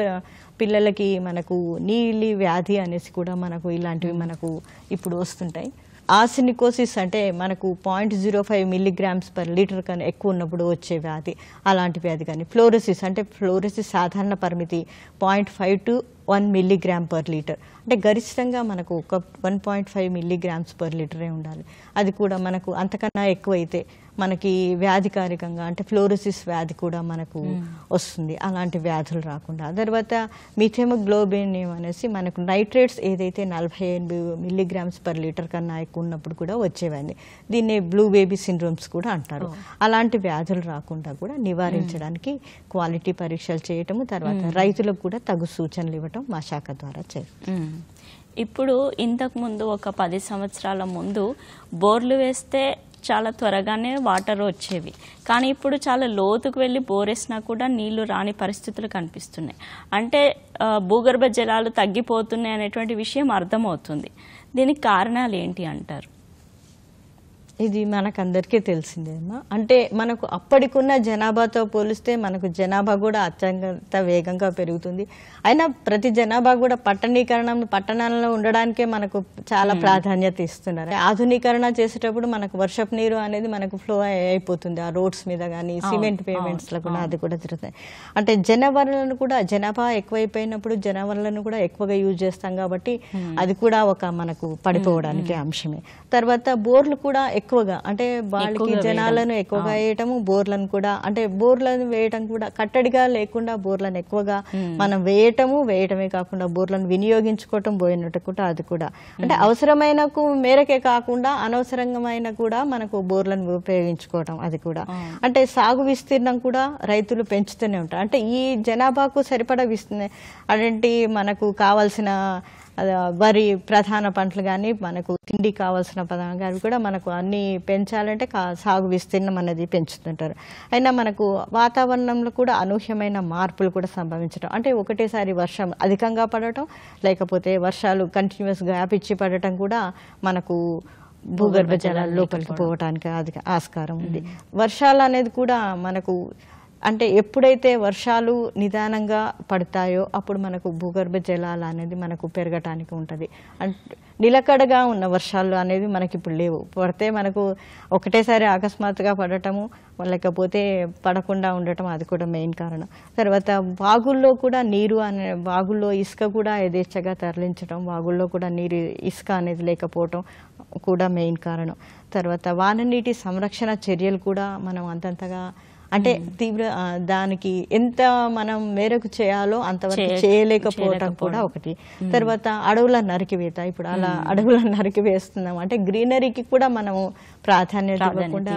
పిల్లలకి మనకు నీలి వ్యాధి అనేసి కూడా మనకు ఇలాంటివి మనకు ఇప్పుడు వస్తుంటాయి ఆసినికోసిస్ అంటే మనకు point zero five milligrams per litre కానీ ఎక్కువ ఉన్నప్పుడు వచ్చే వ్యాధి అలాంటి వ్యాధి కానీ ఫ్లోరసిస్ అంటే ఫ్లోరసిస్ సాధారణ పరిమితి point five to one milligram per litre అంటే గరిష్టంగా మనకు ఒక one point five milligrams per లీటరే ఉండాలి అది కూడా మనకు అంతకన్నా ఎక్కువైతే మనకి వ్యాధికారికంగా అంటే ఫ్లోరోసిస్ వ్యాధి కూడా మనకు hmm. వస్తుంది అలాంటి వ్యాధులు రాకుండా తర్వాత మిథెమోగ్లోబినియం అనేసి మనకు నైట్రేట్స్ ఏదైతే నలభై ఎనిమిది మిల్లీగ్రామ్స్ పర్ లీటర్ కన్నా ఎక్కువ ఉన్నప్పుడు కూడా వచ్చేవండి దీన్ని బ్లూ బేబీ సిండ్రోమ్స్ కూడా అంటారు అలాంటి వ్యాధులు రాకుండా కూడా నివారించడానికి క్వాలిటీ hmm. పరీక్షలు చేయటము తర్వాత hmm. రైతులకు కూడా తగు సూచనలు ఇవ్వటం మా శాఖ ద్వారా చేస్తాం ఇప్పుడు ఇంతకుముందు ఒక పది సంవత్సరాల ముందు బోర్లు వేస్తే చాలా త్వరగానే వాటర్ వచ్చేవి కానీ ఇప్పుడు చాలా లోతుకు వెళ్ళి బోరేసినా కూడా నీళ్లు రాని పరిస్థితులు కనిపిస్తున్నాయి అంటే భూగర్భ జలాలు తగ్గిపోతున్నాయి అనేటువంటి విషయం అర్థమవుతుంది దీనికి కారణాలు ఏంటి అంటారు ఇది మనకందరికీ తెలిసిందే అమ్మా అంటే మనకు అప్పటికున్న జనాభాతో పోలిస్తే మనకు జనాభా కూడా అత్యంత వేగంగా పెరుగుతుంది అయినా ప్రతి జనాభా కూడా పట్టణీకరణం పట్టణాలలో ఉండడానికే మనకు చాలా ప్రాధాన్యత ఇస్తున్నారు ఆధునీకరణ చేసేటప్పుడు మనకు వర్షపు నీరు అనేది మనకు ఫ్లో అయిపోతుంది ఆ రోడ్స్ మీద కానీ సిమెంట్ పేమెంట్స్లో కూడా అది కూడా తిరుగుతాయి అంటే జనవరులను కూడా జనాభా ఎక్కువైపోయినప్పుడు జనవరులను కూడా ఎక్కువగా యూజ్ చేస్తాం కాబట్టి అది కూడా ఒక మనకు పడిపోవడానికి అంశమే తర్వాత బోర్లు కూడా ఎక్కువగా అంటే వాళ్ళకి జనాలను ఎక్కువగా వేయటము బోర్లను కూడా అంటే బోర్లను వేయటం కూడా కట్టడిగా లేకుండా బోర్లను ఎక్కువగా మనం వేయటము వేయటమే కాకుండా బోర్లను వినియోగించుకోవటం పోయినట్టు కూడా అది కూడా అంటే అవసరమైన మేరకే కాకుండా అనవసరమైన కూడా మనకు బోర్లను ఉపయోగించుకోవటం అది కూడా అంటే సాగు విస్తీర్ణం కూడా రైతులు పెంచుతూనే ఉంటారు అంటే ఈ జనాభాకు సరిపడా విస్తీర్ణ అలాంటి మనకు కావాల్సిన వరి ప్రధాన పంటలు కానీ మనకు తిండి కావాల్సిన పదార్థం కానీ కూడా మనకు అన్నీ పెంచాలంటే సాగు విస్తీర్ణం అనేది పెంచుతుంటారు అయినా మనకు వాతావరణంలో కూడా అనూహ్యమైన మార్పులు కూడా సంభవించడం అంటే ఒకటేసారి వర్షం అధికంగా పడటం లేకపోతే వర్షాలు కంటిన్యూస్ గ్యాప్ ఇచ్చి పడటం కూడా మనకు భూగర్భ జలాల లోపలికి పోవడానికి ఆస్కారం ఉంది వర్షాలు అనేది కూడా మనకు అంటే ఎప్పుడైతే వర్షాలు నిదానంగా పడతాయో అప్పుడు మనకు భూగర్భ జలాలు అనేది మనకు పెరగటానికి ఉంటుంది నిలకడగా ఉన్న వర్షాలు అనేది మనకి ఇప్పుడు లేవు పడితే మనకు ఒకటేసారి అకస్మాత్తుగా పడటము లేకపోతే పడకుండా ఉండటం అది కూడా మెయిన్ కారణం తర్వాత వాగుల్లో కూడా నీరు అనే వాగుల్లో ఇసుక కూడా యథేచ్ఛగా తరలించడం వాగుల్లో కూడా నీరు ఇసుక అనేది లేకపోవటం కూడా మెయిన్ కారణం తర్వాత వాన నీటి సంరక్షణ చర్యలు కూడా మనం అంతంతగా అంటే తీవ్ర దానికి ఎంత మనం మేరకు చేయాలో అంతవరకు చేయలేకపోవటం కూడా ఒకటి తర్వాత అడవుల నరికివేత ఇప్పుడు అలా అడవుల నరికివేస్తున్నాం అంటే గ్రీనరీకి కూడా మనము ప్రాధాన్యత ఇవ్వకుండా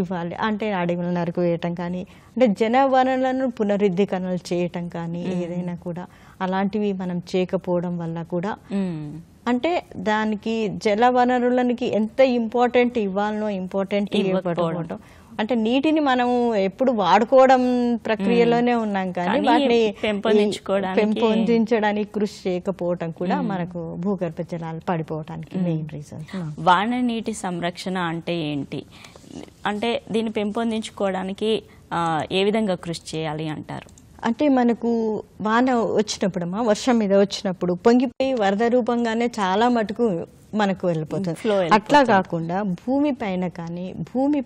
ఇవ్వాలి అంటే అడవులను నరికివేయటం కానీ అంటే వనరులను పునరుద్ధీకరణలు చేయటం కానీ ఏదైనా కూడా అలాంటివి మనం చేయకపోవడం వల్ల కూడా అంటే దానికి జల వనరులకి ఎంత ఇంపార్టెంట్ ఇవ్వాలనో ఇంపార్టెంట్ ఇవ్వకపోవడం అంటే నీటిని మనం ఎప్పుడు వాడుకోవడం ప్రక్రియలోనే ఉన్నాం కానీ వాటిని పెంపొందించుకోవడానికి పెంపొందించడానికి కృషి చేయకపోవటం కూడా మనకు భూగర్భ జలాలు పడిపోవటానికి మెయిన్ రీజన్ వాన నీటి సంరక్షణ అంటే ఏంటి అంటే దీన్ని పెంపొందించుకోవడానికి ఏ విధంగా కృషి చేయాలి అంటారు అంటే మనకు వాన వచ్చినప్పుడమ్మా వర్షం మీద వచ్చినప్పుడు పొంగిపోయి వరద రూపంగానే చాలా మటుకు మనకు వెళ్ళిపోతుంది అట్లా కాకుండా భూమి పైన కానీ భూమి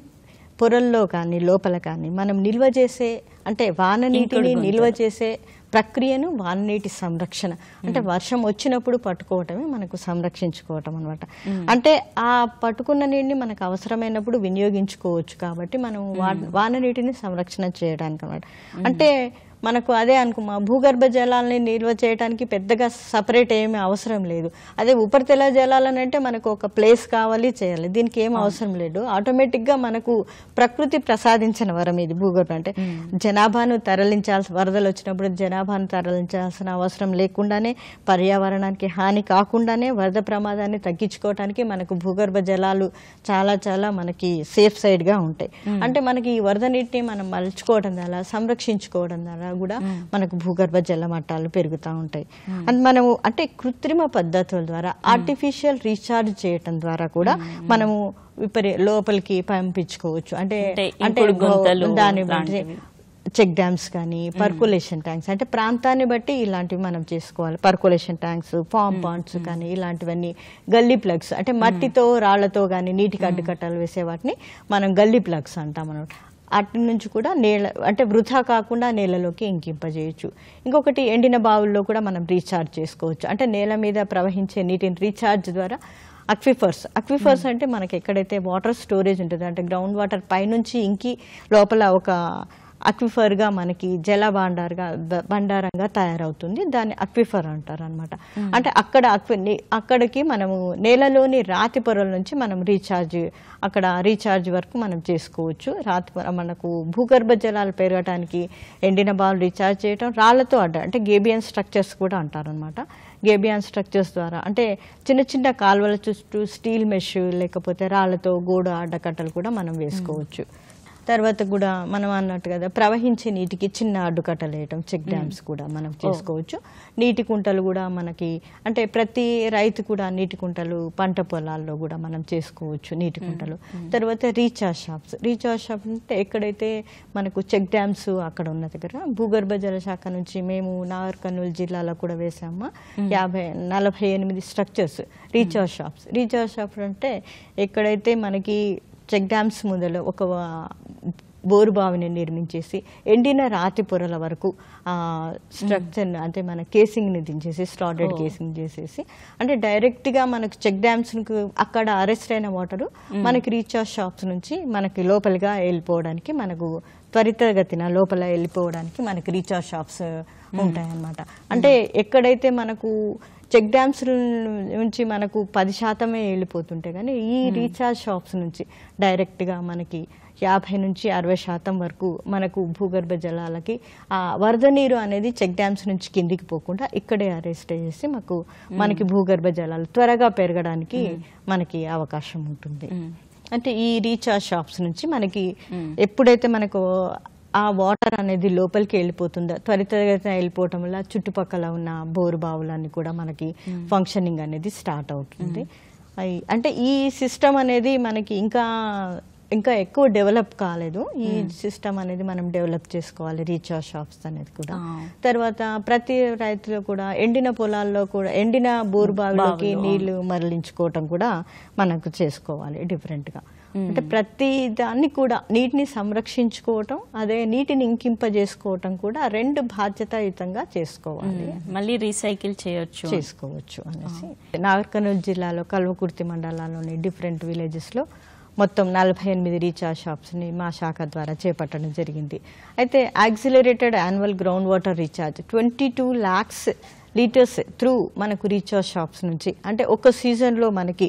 పొరల్లో కానీ లోపల కానీ మనం నిల్వ చేసే అంటే వాన నీటిని నిల్వ చేసే ప్రక్రియను వాన నీటి సంరక్షణ అంటే వర్షం వచ్చినప్పుడు పట్టుకోవటమే మనకు సంరక్షించుకోవటం అనమాట అంటే ఆ పట్టుకున్న నీటిని మనకు అవసరమైనప్పుడు వినియోగించుకోవచ్చు కాబట్టి మనం వాన నీటిని సంరక్షణ చేయడానికి అనమాట అంటే మనకు అదే అనుకుమా భూగర్భ జలాలని నిల్వ చేయడానికి పెద్దగా సపరేట్ ఏమీ అవసరం లేదు అదే ఉపరితల జలాలని అంటే మనకు ఒక ప్లేస్ కావాలి చేయాలి దీనికి ఏం అవసరం లేదు ఆటోమేటిక్గా మనకు ప్రకృతి ప్రసాదించిన వరం ఇది భూగర్భం అంటే జనాభాను తరలించాల్సి వరదలు వచ్చినప్పుడు జనాభాను తరలించాల్సిన అవసరం లేకుండానే పర్యావరణానికి హాని కాకుండానే వరద ప్రమాదాన్ని తగ్గించుకోవడానికి మనకు భూగర్భ జలాలు చాలా చాలా మనకి సేఫ్ సైడ్గా ఉంటాయి అంటే మనకి ఈ వరద నీటిని మనం మలుచుకోవడం ద్వారా సంరక్షించుకోవడం ద్వారా కూడా మనకు భూగర్భ జల మట్టాలు పెరుగుతూ ఉంటాయి అండ్ మనము అంటే కృత్రిమ పద్ధతుల ద్వారా ఆర్టిఫిషియల్ రీఛార్జ్ చేయటం ద్వారా కూడా మనము విపరి లోపలికి పంపించుకోవచ్చు అంటే అంటే దాని చెక్ డ్యామ్స్ కానీ పర్కులేషన్ ట్యాంక్స్ అంటే ప్రాంతాన్ని బట్టి ఇలాంటివి మనం చేసుకోవాలి పర్కులేషన్ ట్యాంక్స్ ఫామ్ పాండ్స్ కానీ ఇలాంటివన్నీ గల్లీ ప్లగ్స్ అంటే మట్టితో రాళ్లతో కానీ నీటికి అడ్డుకట్టలు వేసే వాటిని మనం గల్లీ ప్లగ్స్ అంటాం అనమాట అటు నుంచి కూడా నేల అంటే వృధా కాకుండా నేలలోకి ఇంకింపజేయచ్చు ఇంకొకటి ఎండిన బావుల్లో కూడా మనం రీఛార్జ్ చేసుకోవచ్చు అంటే నేల మీద ప్రవహించే నీటిని రీఛార్జ్ ద్వారా అక్విఫర్స్ అక్విఫర్స్ hmm. అంటే మనకి ఎక్కడైతే వాటర్ స్టోరేజ్ ఉంటుంది అంటే గ్రౌండ్ వాటర్ పైనుంచి ఇంకి లోపల ఒక అక్విఫర్గా మనకి జల భాండార్గా భండారంగా తయారవుతుంది దాన్ని అక్విఫర్ అంటారు అనమాట అంటే అక్కడ అక్వి అక్కడికి మనము నేలలోని రాతి పొరల నుంచి మనం రీఛార్జ్ అక్కడ రీఛార్జ్ వరకు మనం చేసుకోవచ్చు రాతి మనకు భూగర్భ జలాలు పెరగడానికి ఎండిన బావులు రీఛార్జ్ చేయడం రాళ్లతో అడ్డ అంటే గేబియన్ స్ట్రక్చర్స్ కూడా అంటారనమాట గేబియాన్ స్ట్రక్చర్స్ ద్వారా అంటే చిన్న చిన్న కాలువల చుట్టూ స్టీల్ మెష్ లేకపోతే రాళ్లతో గోడ అడ్డకట్టలు కూడా మనం వేసుకోవచ్చు తర్వాత కూడా మనం అన్నట్టు కదా ప్రవహించే నీటికి చిన్న అడ్డుకట్టలు వేయటం చెక్ డ్యామ్స్ కూడా మనం చేసుకోవచ్చు నీటి కుంటలు కూడా మనకి అంటే ప్రతి రైతు కూడా నీటి కుంటలు పంట పొలాల్లో కూడా మనం చేసుకోవచ్చు నీటి కుంటలు తర్వాత రీఛార్జ్ షాప్స్ రీఛార్జ్ షాప్ అంటే ఎక్కడైతే మనకు చెక్ డ్యామ్స్ అక్కడ ఉన్న దగ్గర భూగర్భ జల శాఖ నుంచి మేము నాగర్ కర్నూలు జిల్లాలో కూడా వేసామా యాభై నలభై ఎనిమిది structures recharge shafts recharge shafts అంటే ఎక్కడైతే మనకి చెక్ డ్యామ్స్ ముందర ఒక బోరుబావిని నిర్మించేసి ఎండిన రాతి పొరల వరకు స్ట్రక్చర్ అంటే మన కేసింగ్ని దించేసి స్టార్టెడ్ కేసింగ్ చేసేసి అంటే డైరెక్ట్గా మనకు చెక్ డ్యామ్స్ అక్కడ అరెస్ట్ అయిన వాటరు మనకి రీఛార్జ్ షాప్స్ నుంచి మనకి లోపలిగా వెళ్ళిపోవడానికి మనకు త్వరితగతిన లోపల వెళ్ళిపోవడానికి మనకి రీఛార్జ్ షాప్స్ ఉంటాయన్నమాట అంటే ఎక్కడైతే మనకు చెక్ డ్యామ్స్ నుంచి మనకు పది శాతమే వెళ్ళిపోతుంటాయి కానీ ఈ hmm. రీఛార్జ్ షాప్స్ నుంచి డైరెక్ట్గా మనకి యాభై నుంచి అరవై శాతం వరకు మనకు భూగర్భ జలాలకి ఆ వరద నీరు అనేది చెక్ డ్యామ్స్ నుంచి కిందికి పోకుండా ఇక్కడే అరెస్ట్ చేసి మాకు hmm. మనకి భూగర్భ జలాలు త్వరగా పెరగడానికి hmm. మనకి అవకాశం ఉంటుంది అంటే ఈ రీఛార్జ్ షాప్స్ నుంచి మనకి ఎప్పుడైతే మనకు ఆ వాటర్ అనేది లోపలికి వెళ్ళిపోతుందా త్వరితగతిన వెళ్ళిపోవటం వల్ల చుట్టుపక్కల ఉన్న బోరు బావులన్నీ కూడా మనకి ఫంక్షనింగ్ hmm. అనేది స్టార్ట్ అవుతుంది hmm. అంటే ఈ సిస్టమ్ అనేది మనకి ఇంకా ఇంకా ఎక్కువ డెవలప్ కాలేదు ఈ సిస్టమ్ hmm. అనేది మనం డెవలప్ చేసుకోవాలి రీఛార్జ్ షాప్స్ అనేది కూడా ah. తర్వాత ప్రతి రైతులు కూడా ఎండిన పొలాల్లో కూడా ఎండిన బోరు బావులకి నీళ్లు మరలించుకోవటం కూడా మనకు చేసుకోవాలి డిఫరెంట్గా అంటే ప్రతి దాన్ని కూడా నీటిని సంరక్షించుకోవటం అదే నీటిని ఇంకింపజేసుకోవటం కూడా రెండు బాధ్యతాయుతంగా చేసుకోవాలి మళ్ళీ రీసైకిల్ చేయొచ్చు చేసుకోవచ్చు అనేసి నాగర్కర్నూలు జిల్లాలో కల్వకుర్తి మండలాల్లోని డిఫరెంట్ విలేజెస్లో మొత్తం నలభై ఎనిమిది రీఛార్జ్ షాప్స్ని మా శాఖ ద్వారా చేపట్టడం జరిగింది అయితే accelerated annual ground water recharge twenty two lakhs litres through మనకు రీఛార్జ్ షాప్స్ నుంచి అంటే ఒక సీజన్లో మనకి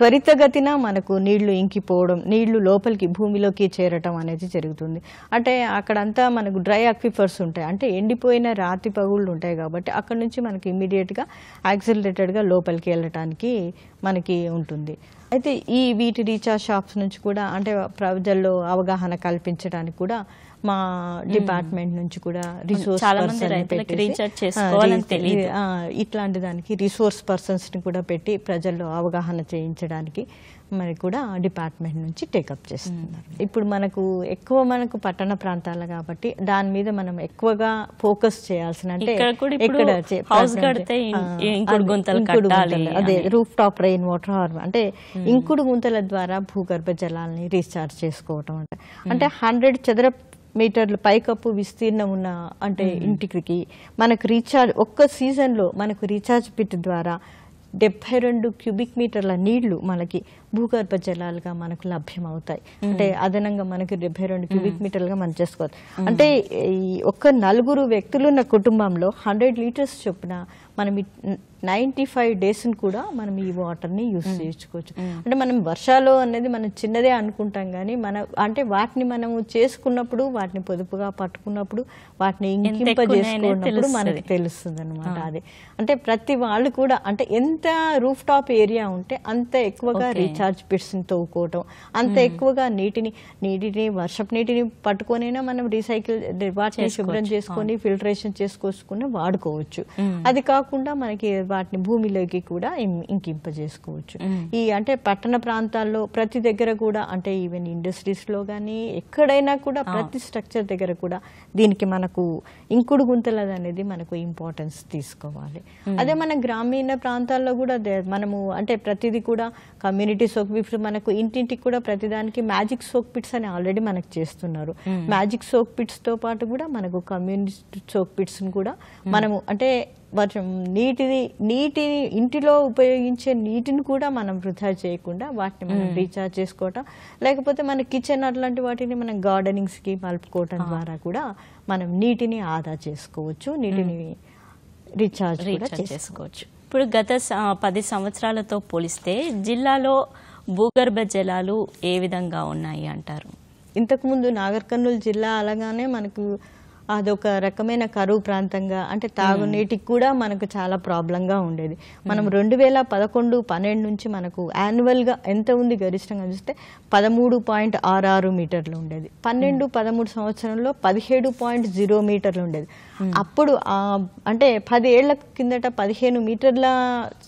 త్వరితగతిన మనకు నీళ్లు ఇంకిపోవడం నీళ్లు లోపలికి భూమిలోకి చేరటం అనేది జరుగుతుంది అంటే అక్కడంతా మనకు డ్రై అక్విఫర్స్ ఉంటాయి అంటే ఎండిపోయిన రాతి పగుళ్ళు ఉంటాయి కాబట్టి అక్కడ నుంచి మనకి ఇమీడియట్గా యాక్సిలరేటెడ్గా లోపలికి వెళ్ళటానికి మనకి ఉంటుంది అయితే ఈ వీటి రీఛార్జ్ షాప్స్ నుంచి కూడా అంటే ప్రజల్లో అవగాహన కల్పించడానికి కూడా మా డిపార్ట్మెంట్ నుంచి కూడా రిసోర్స్ రీఛార్జ్ ఇట్లాంటి దానికి రిసోర్స్ పర్సన్స్ ని కూడా పెట్టి ప్రజల్లో అవగాహన చేయించడానికి మరి కూడా డిపార్ట్మెంట్ నుంచి టేకప్ చేస్తున్నారు ఇప్పుడు మనకు ఎక్కువ మనకు పట్టణ ప్రాంతాలు కాబట్టి దాని మీద మనం ఎక్కువగా ఫోకస్ చేయాల్సిన అదే roof top rain water harvest అంటే ఇంకుడు గుంతల ద్వారా భూగర్భ జలాలని రీఛార్జ్ చేసుకోవటం అంటే హండ్రెడ్ చదరపు మీటర్లు పైకప్పు విస్తీర్ణం ఉన్న అంటే ఇంటికి మనకు రీఛార్జ్ ఒక్క సీజన్లో మనకు రీఛార్జ్ పిట్ ద్వారా డెబ్బై రెండు క్యూబిక్ మీటర్ల నీళ్లు మనకి భూగర్భ జలాలుగా మనకు లభ్యం అవుతాయి అంటే అదనంగా మనకి డెబ్బై రెండు క్యూబిక్ మీటర్లుగా మనం చేసుకోవచ్చు అంటే ఒక్క నలుగురు వ్యక్తులున్న కుటుంబంలో హండ్రెడ్ లీటర్స్ చొప్పున మనం నైంటీ ఫైవ్ డేస్ని కూడా మనం ఈ వాటర్ని యూస్ చేయించుకోవచ్చు అంటే మనం వర్షాలు అనేది మనం చిన్నదే అనుకుంటాం కానీ మన అంటే వాటిని మనం చేసుకున్నప్పుడు వాటిని పొదుపుగా పట్టుకున్నప్పుడు వాటిని ఇంకింప చేసుకున్నప్పుడు మనకి తెలుస్తుంది అనమాట అదే అంటే ప్రతి వాళ్ళు కూడా అంటే ఎంత రూఫ్ టాప్ ఏరియా ఉంటే అంత ఎక్కువగా రీఛార్జ్ పిట్స్ని తవ్వుకోవటం అంత ఎక్కువగా నీటిని నీటిని వర్షపు నీటిని పట్టుకొనైనా మనం రీసైకిల్ వాటిని శుభ్రం చేసుకొని ఫిల్టరేషన్ చేసుకోసుకుని వాడుకోవచ్చు అది కాకుండా మనకి వాటిని భూమిలోకి కూడా ఇంకింపజేసుకోవచ్చు ఈ అంటే పట్టణ ప్రాంతాల్లో ప్రతి దగ్గర కూడా అంటే ఈవెన్ ఇండస్ట్రీస్లో కానీ ఎక్కడైనా కూడా ప్రతి స్ట్రక్చర్ దగ్గర కూడా దీనికి మనకు ఇంకుడు గుంతలది అనేది మనకు ఇంపార్టెన్స్ తీసుకోవాలి అదే మన గ్రామీణ ప్రాంతాల్లో కూడా మనము అంటే ప్రతిదీ కూడా కమ్యూనిటీ సోక్ పిట్స్ మనకు ఇంటింటికి కూడా ప్రతిదానికి మ్యాజిక్ సోక్ పిట్స్ అని ఆల్రెడీ మనకు చేస్తున్నారు మ్యాజిక్ సోక్ పిట్స్తో పాటు కూడా మనకు కమ్యూనిటీ సోక్ పిట్స్ని కూడా మనము అంటే మనం నీటిని నీటిని ఇంటిలో ఉపయోగించే నీటిని కూడా మనం వృధా చేయకుండా వాటిని మనం రీఛార్జ్ చేసుకోవటం లేకపోతే మన కిచెన్ అట్లాంటి వాటిని మనం గార్డెనింగ్స్కి మలుపుకోవటం ద్వారా కూడా మనం నీటిని ఆదా చేసుకోవచ్చు నీటిని రీఛార్జ్ రీఛార్జ్ చేసుకోవచ్చు ఇప్పుడు గత పది సంవత్సరాలతో పోలిస్తే జిల్లాలో భూగర్భ జలాలు ఏ విధంగా ఉన్నాయి అంటారు ఇంతకుముందు నాగర్ కర్నూలు జిల్లా అలాగానే మనకు అదొక రకమైన కరువు ప్రాంతంగా అంటే తాగునీటికి కూడా మనకు చాలా ప్రాబ్లంగా ఉండేది మనం రెండు వేల పదకొండు పన్నెండు నుంచి మనకు యాన్యువల్గా ఎంత ఉంది గరిష్టంగా చూస్తే పదమూడు పాయింట్ ఆరు ఆరు మీటర్లు ఉండేది పన్నెండు పదమూడు సంవత్సరంలో పదిహేడు పాయింట్ జీరో మీటర్లు ఉండేది Hmm. అప్పుడు అంటే పది ఏళ్ల కిందట పదిహేను మీటర్ల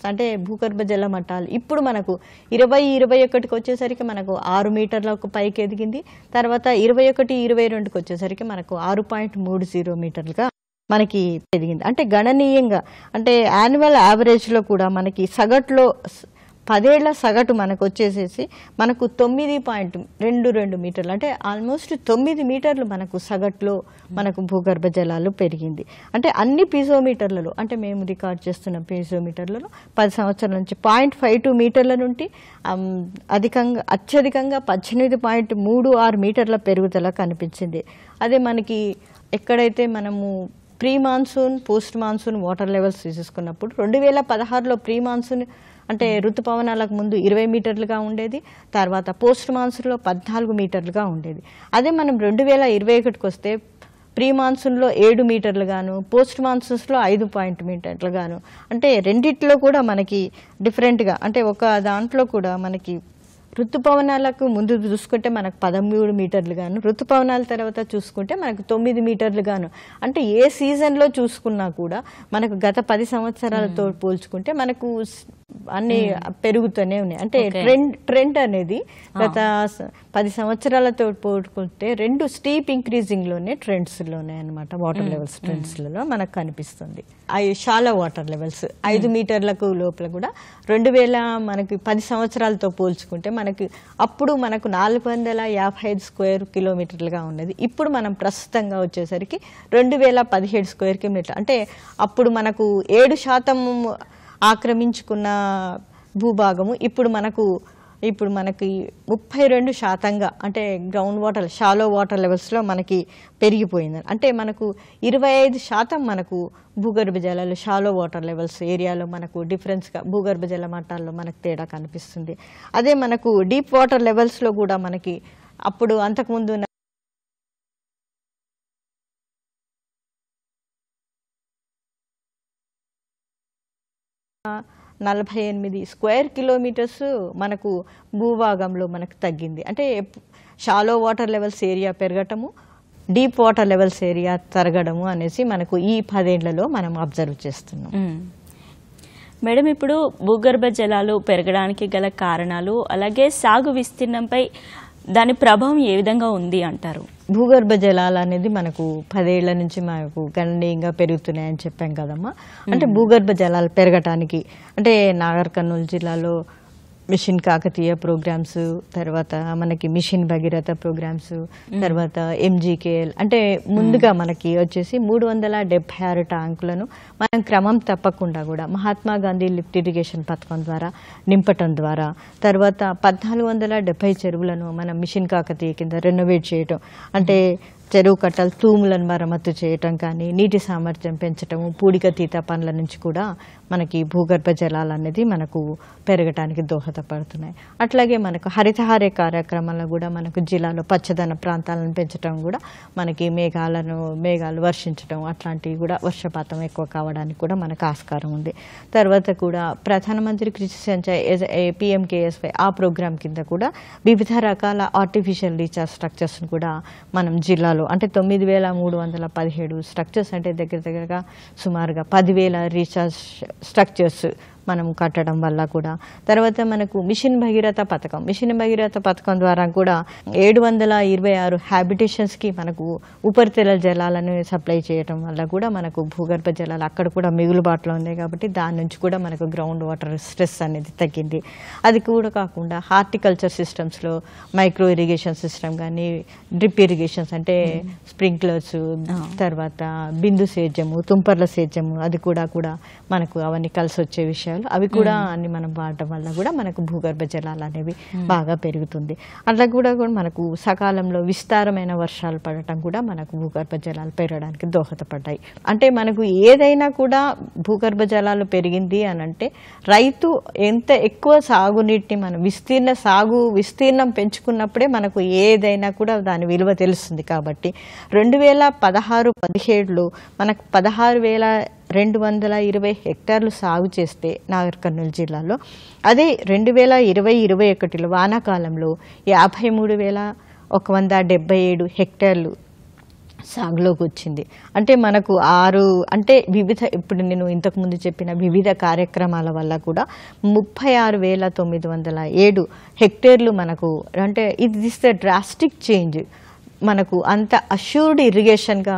అంటే భూగర్భ జల మట్టాలు ఇప్పుడు మనకు ఇరవై ఇరవై ఒకటికి వచ్చేసరికి మనకు ఆరు మీటర్లకు పైకి ఎదిగింది తర్వాత ఇరవై ఒకటి ఇరవై రెండుకి వచ్చేసరికి మనకు ఆరు పాయింట్ మూడు జీరో మీటర్లుగా మనకి ఎదిగింది అంటే గణనీయంగా అంటే యాన్యువల్ యావరేజ్లో కూడా మనకి సగటులో పదేళ్ల సగటు మనకు వచ్చేసేసి మనకు తొమ్మిది పాయింట్ రెండు రెండు మీటర్లు అంటే ఆల్మోస్ట్ తొమ్మిది మీటర్లు మనకు సగట్లో మనకు భూగర్భ జలాలు పెరిగింది అంటే అన్ని పీజోమీటర్లలో అంటే మేము రికార్డ్ చేస్తున్న పీజోమీటర్లలో పది సంవత్సరాల నుంచి పాయింట్ ఫైవ్ టూ మీటర్ల నుండి అధికంగా అత్యధికంగా పద్దెనిమిది పాయింట్ మూడు ఆరు మీటర్ల పెరుగుదల కనిపించింది అదే మనకి ఎక్కడైతే మనము pre monsoon post monsoon water levels తీసుకున్నప్పుడు రెండు వేల పదహారులో ప్రీ మాన్సూన్ అంటే ఋతుపవనాలకు ముందు ఇరవై మీటర్లుగా ఉండేది తర్వాత పోస్ట్ మాన్సూన్లో పద్నాలుగు మీటర్లుగా ఉండేది అదే మనం రెండు వేల ఇరవై ఒకటికి వస్తే ప్రీ మాన్సూన్లో ఏడు మీటర్లుగాను పోస్ట్ మాన్సూన్స్లో ఐదు పాయింట్ మీటర్లుగాను అంటే రెండిట్లో కూడా మనకి డిఫరెంట్గా అంటే ఒక దాంట్లో కూడా మనకి ఋతుపవనాలకు ముందు చూసుకుంటే మనకు పదమూడు మీటర్లుగాను ఋతుపవనాల తర్వాత చూసుకుంటే మనకు తొమ్మిది మీటర్లుగాను అంటే ఏ సీజన్లో చూసుకున్నా కూడా మనకు గత పది సంవత్సరాలతో పోల్చుకుంటే మనకు అన్ని పెరుగుతూనే ఉన్నాయి అంటే ట్రెండ్ ట్రెండ్ అనేది గత పది సంవత్సరాలతో పోడుకుంటే రెండు స్టీప్ ఇంక్రీజింగ్ లోనే ట్రెండ్స్ లోనే అనమాట వాటర్ లెవెల్స్ ట్రెండ్స్ లో మనకు కనిపిస్తుంది అవి షాలో వాటర్ లెవెల్స్ ఐదు మీటర్లకు లోపల కూడా రెండు వేల మనకి పది సంవత్సరాలతో పోల్చుకుంటే మనకి అప్పుడు మనకు నాలుగు వందల యాభై ఐదు స్క్వేర్ కిలోమీటర్లుగా ఉన్నది ఇప్పుడు మనం ప్రస్తుతంగా వచ్చేసరికి రెండు వేల పదిహేడు స్క్వేర్ కిలోమీటర్ అంటే అప్పుడు మనకు ఏడు శాతం ఆక్రమించుకున్న భూభాగము ఇప్పుడు మనకు ఇప్పుడు మనకి ముప్పై రెండు శాతంగా అంటే గ్రౌండ్ వాటర్ షాలో వాటర్ లెవెల్స్లో మనకి పెరిగిపోయింది అంటే మనకు ఇరవై ఐదు శాతం మనకు భూగర్భ జలాలు షాలో వాటర్ లెవెల్స్ ఏరియాలో మనకు డిఫరెన్స్గా భూగర్భ జల మట్టాల్లో మనకు తేడా కనిపిస్తుంది అదే మనకు డీప్ వాటర్ లెవెల్స్లో కూడా మనకి అప్పుడు అంతకుముందు నలభై ఎనిమిది స్క్వేర్ కిలోమీటర్స్ మనకు భూభాగంలో మనకు తగ్గింది అంటే షాలో వాటర్ లెవెల్స్ ఏరియా పెరగటము డీప్ వాటర్ లెవెల్స్ ఏరియా తరగడము అనేసి మనకు ఈ పదేళ్లలో మనం అబ్జర్వ్ చేస్తున్నాం మేడం ఇప్పుడు భూగర్భ జలాలు పెరగడానికి గల కారణాలు అలాగే సాగు విస్తీర్ణంపై దాని ప్రభావం ఏ విధంగా ఉంది అంటారు భూగర్భ జలాలు అనేది మనకు పదేళ్ల నుంచి మనకు గణనీయంగా పెరుగుతున్నాయని చెప్పాం కదమ్మా అంటే భూగర్భ జలాలు పెరగటానికి అంటే నాగర్ కర్నూలు జిల్లాలో మిషన్ కాకతీయ ప్రోగ్రామ్స్ తర్వాత మనకి మిషన్ భగీరథ ప్రోగ్రామ్స్ తర్వాత ఎంజీకేఎల్ అంటే ముందుగా మనకి వచ్చేసి మూడు వందల డెబ్బై ఆరు ట్యాంకులను మనం క్రమం తప్పకుండా కూడా మహాత్మా గాంధీ లిఫ్ట్ ఇరిగేషన్ పథకం ద్వారా నింపటం ద్వారా తర్వాత పద్నాలుగు వందల చెరువులను మనం మిషన్ కాకతీయ కింద రెనోవేట్ చేయటం అంటే చెరువు కట్టలు తూములను మరమ్మతు చేయటం కానీ నీటి సామర్థ్యం పెంచటము పూడిక తీత పనుల నుంచి కూడా మనకి భూగర్భ జలాలు అనేది మనకు పెరగటానికి దోహదపడుతున్నాయి అట్లాగే మనకు హరితహారే కార్యక్రమంలో కూడా మనకు జిల్లాలో పచ్చదన ప్రాంతాలను పెంచడం కూడా మనకి మేఘాలను మేఘాలు వర్షించడం అట్లాంటివి కూడా వర్షపాతం ఎక్కువ కావడానికి కూడా మనకు ఆస్కారం ఉంది తర్వాత కూడా ప్రధానమంత్రి కృషి సంచయ్ పిఎంకేఎస్వై ఆ ప్రోగ్రాం కింద కూడా వివిధ రకాల ఆర్టిఫిషియల్ రీఛార్జ్ స్ట్రక్చర్స్ని కూడా మనం జిల్లాలో అంటే తొమ్మిది వేల మూడు వందల పదిహేడు స్ట్రక్చర్స్ అంటే దగ్గర దగ్గరగా సుమారుగా పదివేల రీఛార్జ్ structures మనం కట్టడం వల్ల కూడా తర్వాత మనకు మిషన్ భగీరథ పథకం మిషన్ భగీరథ పథకం ద్వారా కూడా ఏడు వందల ఇరవై ఆరు హ్యాబిటేషన్స్కి మనకు ఉపరితల జలాలను సప్లై చేయడం వల్ల కూడా మనకు భూగర్భ జలాలు అక్కడ కూడా మిగులుబాటులో ఉన్నాయి కాబట్టి దాని నుంచి కూడా మనకు గ్రౌండ్ వాటర్ స్ట్రెస్ అనేది తగ్గింది అది కూడా కాకుండా హార్టికల్చర్ సిస్టమ్స్లో మైక్రో ఇరిగేషన్ సిస్టమ్ కానీ డ్రిప్ ఇరిగేషన్స్ అంటే స్ప్రింక్లర్స్ తర్వాత బిందు సేద్యము తుంపర్ల సేద్యము అది కూడా కూడా మనకు అవన్నీ కలిసి వచ్చే విషయాలు జలాలు అవి కూడా అన్ని మనం వాడటం వల్ల కూడా మనకు భూగర్భ జలాలు అనేవి బాగా పెరుగుతుంది అట్లా కూడా కూడా మనకు సకాలంలో విస్తారమైన వర్షాలు పడటం కూడా మనకు భూగర్భ జలాలు పెరగడానికి దోహదపడ్డాయి అంటే మనకు ఏదైనా కూడా భూగర్భ జలాలు పెరిగింది అని అంటే రైతు ఎంత ఎక్కువ సాగునీటిని మనం విస్తీర్ణ సాగు విస్తీర్ణం పెంచుకున్నప్పుడే మనకు ఏదైనా కూడా దాని విలువ తెలుస్తుంది కాబట్టి రెండు వేల పదహారు పదిహేడులో మనకు పదహారు వేల రెండు వందల ఇరవై హెక్టార్లు సాగు చేస్తే నాగర్ కర్నూలు జిల్లాలో అదే రెండు వేల ఇరవై ఇరవై ఒకటిలో వానాకాలంలో యాభై మూడు వేల ఒక వంద డెబ్బై ఏడు హెక్టార్లు సాగులోకి వచ్చింది అంటే మనకు ఆరు అంటే వివిధ ఇప్పుడు నేను ఇంతకుముందు చెప్పిన వివిధ కార్యక్రమాల వల్ల కూడా ముప్పై ఆరు వేల తొమ్మిది వందల ఏడు హెక్టేర్లు మనకు అంటే ఇది దిస్ ద డ్రాస్టిక్ చేంజ్ మనకు అంత అష్యూర్డ్ ఇరిగేషన్గా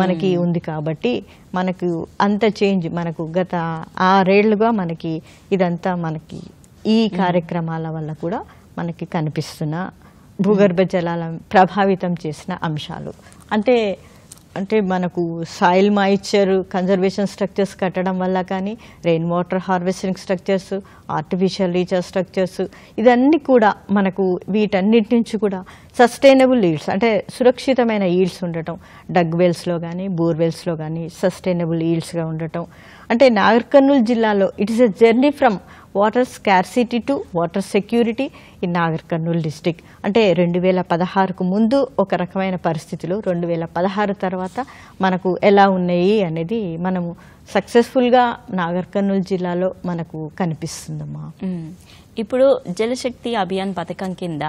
మనకి hmm. ఉంది కాబట్టి మనకు అంత చేంజ్ మనకు గత ఆరేళ్లుగా మనకి ఇదంతా మనకి ఈ hmm. కార్యక్రమాల వల్ల కూడా మనకి కనిపిస్తున్న భూగర్భ hmm. జలాల ప్రభావితం చేసిన అంశాలు అంటే అంటే మనకు సాయిల్ మాయిశ్చర్ కన్జర్వేషన్ స్ట్రక్చర్స్ కట్టడం వల్ల కానీ rain water harvesting structures artificial recharge structures ఇదన్నీ కూడా మనకు వీటన్నిటి నుంచి కూడా సస్టైనబుల్ ఈల్డ్స్ అంటే సురక్షితమైన ఈల్డ్స్ ఉండటం డగ్ వెల్స్లో కానీ బోర్వెల్స్లో కానీ సస్టైనబుల్ ఈల్డ్స్గా ఉండటం అంటే నాగర్కర్నూలు జిల్లాలో it is a journey from water scarcity to water security in Nagarkurnool district అంటే రెండు వేల పదహారుకు ముందు ఒక రకమైన పరిస్థితులు రెండు వేల పదహారు తర్వాత మనకు ఎలా ఉన్నాయి అనేది మనము సక్సెస్ఫుల్గా నాగర్ కర్నూలు జిల్లాలో మనకు కనిపిస్తుందమ్మా ఇప్పుడు జలశక్తి అభియాన్ పథకం కింద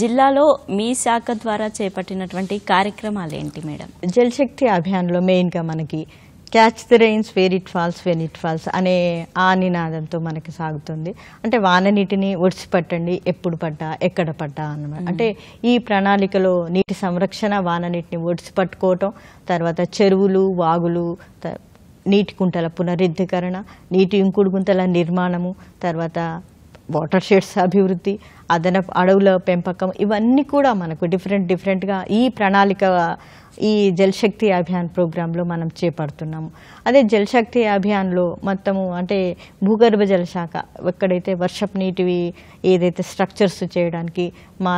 జిల్లాలో మీ శాఖ ద్వారా చేపట్టినటువంటి కార్యక్రమాలు ఏంటి మేడం జలశక్తి అభియాన్లో మెయిన్గా మనకి catch the rains where it falls when it falls అనే ఆ నినాదంతో మనకి సాగుతుంది అంటే వాన నీటిని ఒడిసి పట్టండి ఎప్పుడు పడ్డా ఎక్కడ పడ్డా అన్నమాట అంటే ఈ ప్రణాళికలో నీటి సంరక్షణ వాన నీటిని పట్టుకోవటం తర్వాత చెరువులు వాగులు నీటి కుంటల పునరుద్ధీకరణ నీటి ఇంకుడు గుంతల నిర్మాణము తర్వాత వాటర్ షెడ్స్ అభివృద్ధి అదనపు అడవుల పెంపకం ఇవన్నీ కూడా మనకు డిఫరెంట్ డిఫరెంట్గా ఈ ప్రణాళిక ఈ జలశక్తి అభియాన్ ప్రోగ్రాంలో మనం చేపడుతున్నాము అదే జలశక్తి అభియాన్లో మొత్తము అంటే భూగర్భ జలశాఖ ఎక్కడైతే వర్షపు నీటివి ఏదైతే స్ట్రక్చర్స్ చేయడానికి మా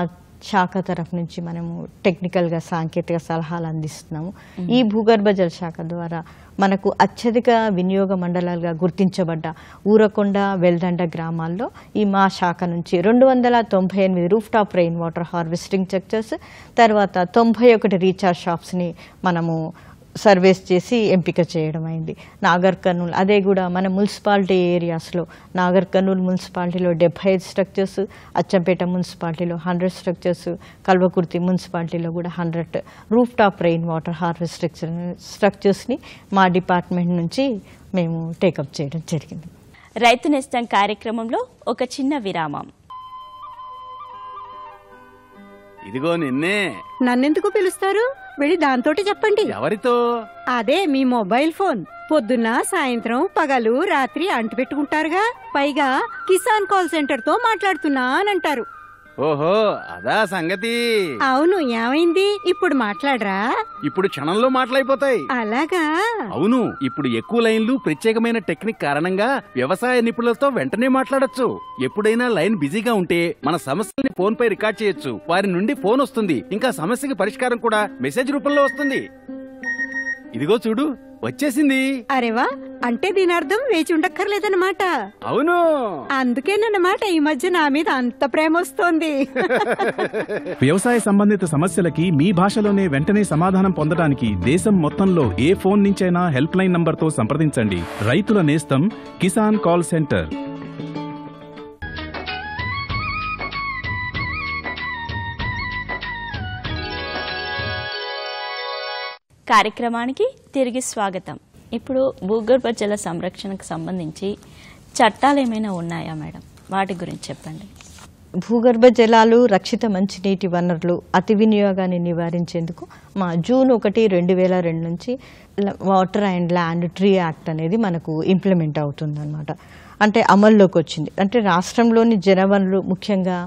శాఖ తరఫు నుంచి మనము టెక్నికల్గా సాంకేతిక సలహాలు అందిస్తున్నాము ఈ భూగర్భ జలశాఖ ద్వారా మనకు అత్యధిక వినియోగ మండలాలుగా గుర్తించబడ్డ ఊరకొండ వెల్దండ గ్రామాల్లో ఈ మా శాఖ నుంచి రెండు వందల తొంభై ఎనిమిది roof top rain water harvesting structures తర్వాత తొంభై ఒకటి రీఛార్జ్ షాప్స్ని మనము సర్వేస్ చేసి ఎంపిక చేయడం అయింది నాగర్ కర్నూలు అదే కూడా మన మున్సిపాలిటీ ఏరియాస్లో నాగర్ కర్నూలు మున్సిపాలిటీలో డెబ్బై ఐదు స్ట్రక్చర్స్ అచ్చంపేట మున్సిపాలిటీలో హండ్రెడ్ స్ట్రక్చర్స్ కల్వకుర్తి మున్సిపాలిటీలో కూడా hundred roof top rain water harvest structure స్ట్రక్చర్స్ని మా డిపార్ట్మెంట్ నుంచి మేము టేకప్ చేయడం జరిగింది రైతు నష్టం కార్యక్రమంలో ఒక చిన్న విరామం ఇదిగో నిన్నే నన్నెందుకు పిలుస్తారు వెళ్ళి దాంతోటి చెప్పండి ఎవరితో అదే మీ మొబైల్ ఫోన్ పొద్దున్న సాయంత్రం పగలు రాత్రి అంటు పెట్టుకుంటారుగా పైగా కిసాన్ కాల్ సెంటర్ తో మాట్లాడుతున్నా అని అంటారు ఓహో అదా సంగతి అవును ఏమైంది ఇప్పుడు మాట్లాడరా ఇప్పుడు క్షణంలో మాట్లాడిపోతాయి అలాగా అవును ఇప్పుడు ఎక్కువ లైన్లు ప్రత్యేకమైన టెక్నిక్ కారణంగా వ్యవసాయ నిపుణులతో వెంటనే మాట్లాడొచ్చు ఎప్పుడైనా లైన్ బిజీగా ఉంటే మన సమస్యల్ని ఫోన్ పై రికార్డ్ చేయొచ్చు వారి నుండి ఫోన్ వస్తుంది ఇంకా సమస్యకి పరిష్కారం కూడా మెసేజ్ రూపంలో వస్తుంది ఇదిగో చూడు వచ్చేసింది అరేవా అంటే దీని అర్థం వేచి ఉండక్కర్లేదన్నమాట అవును అందుకేనన్నమాట ఈ మధ్య నా మీద అంత ప్రేమ వస్తోంది *laughs* వ్యవసాయ సంబంధిత సమస్యలకి మీ భాషలోనే వెంటనే సమాధానం పొందడానికి దేశం మొత్తంలో ఏ ఫోన్ నుంచైనా హెల్ప్ లైన్ తో సంప్రదించండి రైతుల నేస్తం కిసాన్ కాల్ సెంటర్ కార్యక్రమానికి తిరిగి స్వాగతం ఇప్పుడు భూగర్భ జల సంరక్షణకు సంబంధించి చట్టాలు ఏమైనా ఉన్నాయా మేడం వాటి గురించి చెప్పండి భూగర్భ జలాలు రక్షిత మంచినీటి వనరులు అతి వినియోగాన్ని నివారించేందుకు మా జూన్ ఒకటి రెండు వేల రెండు నుంచి water and land tree act అనేది మనకు ఇంప్లిమెంట్ అవుతుందన్నమాట అంటే అమల్లోకి వచ్చింది అంటే రాష్ట్రంలోని జనవనరులు ముఖ్యంగా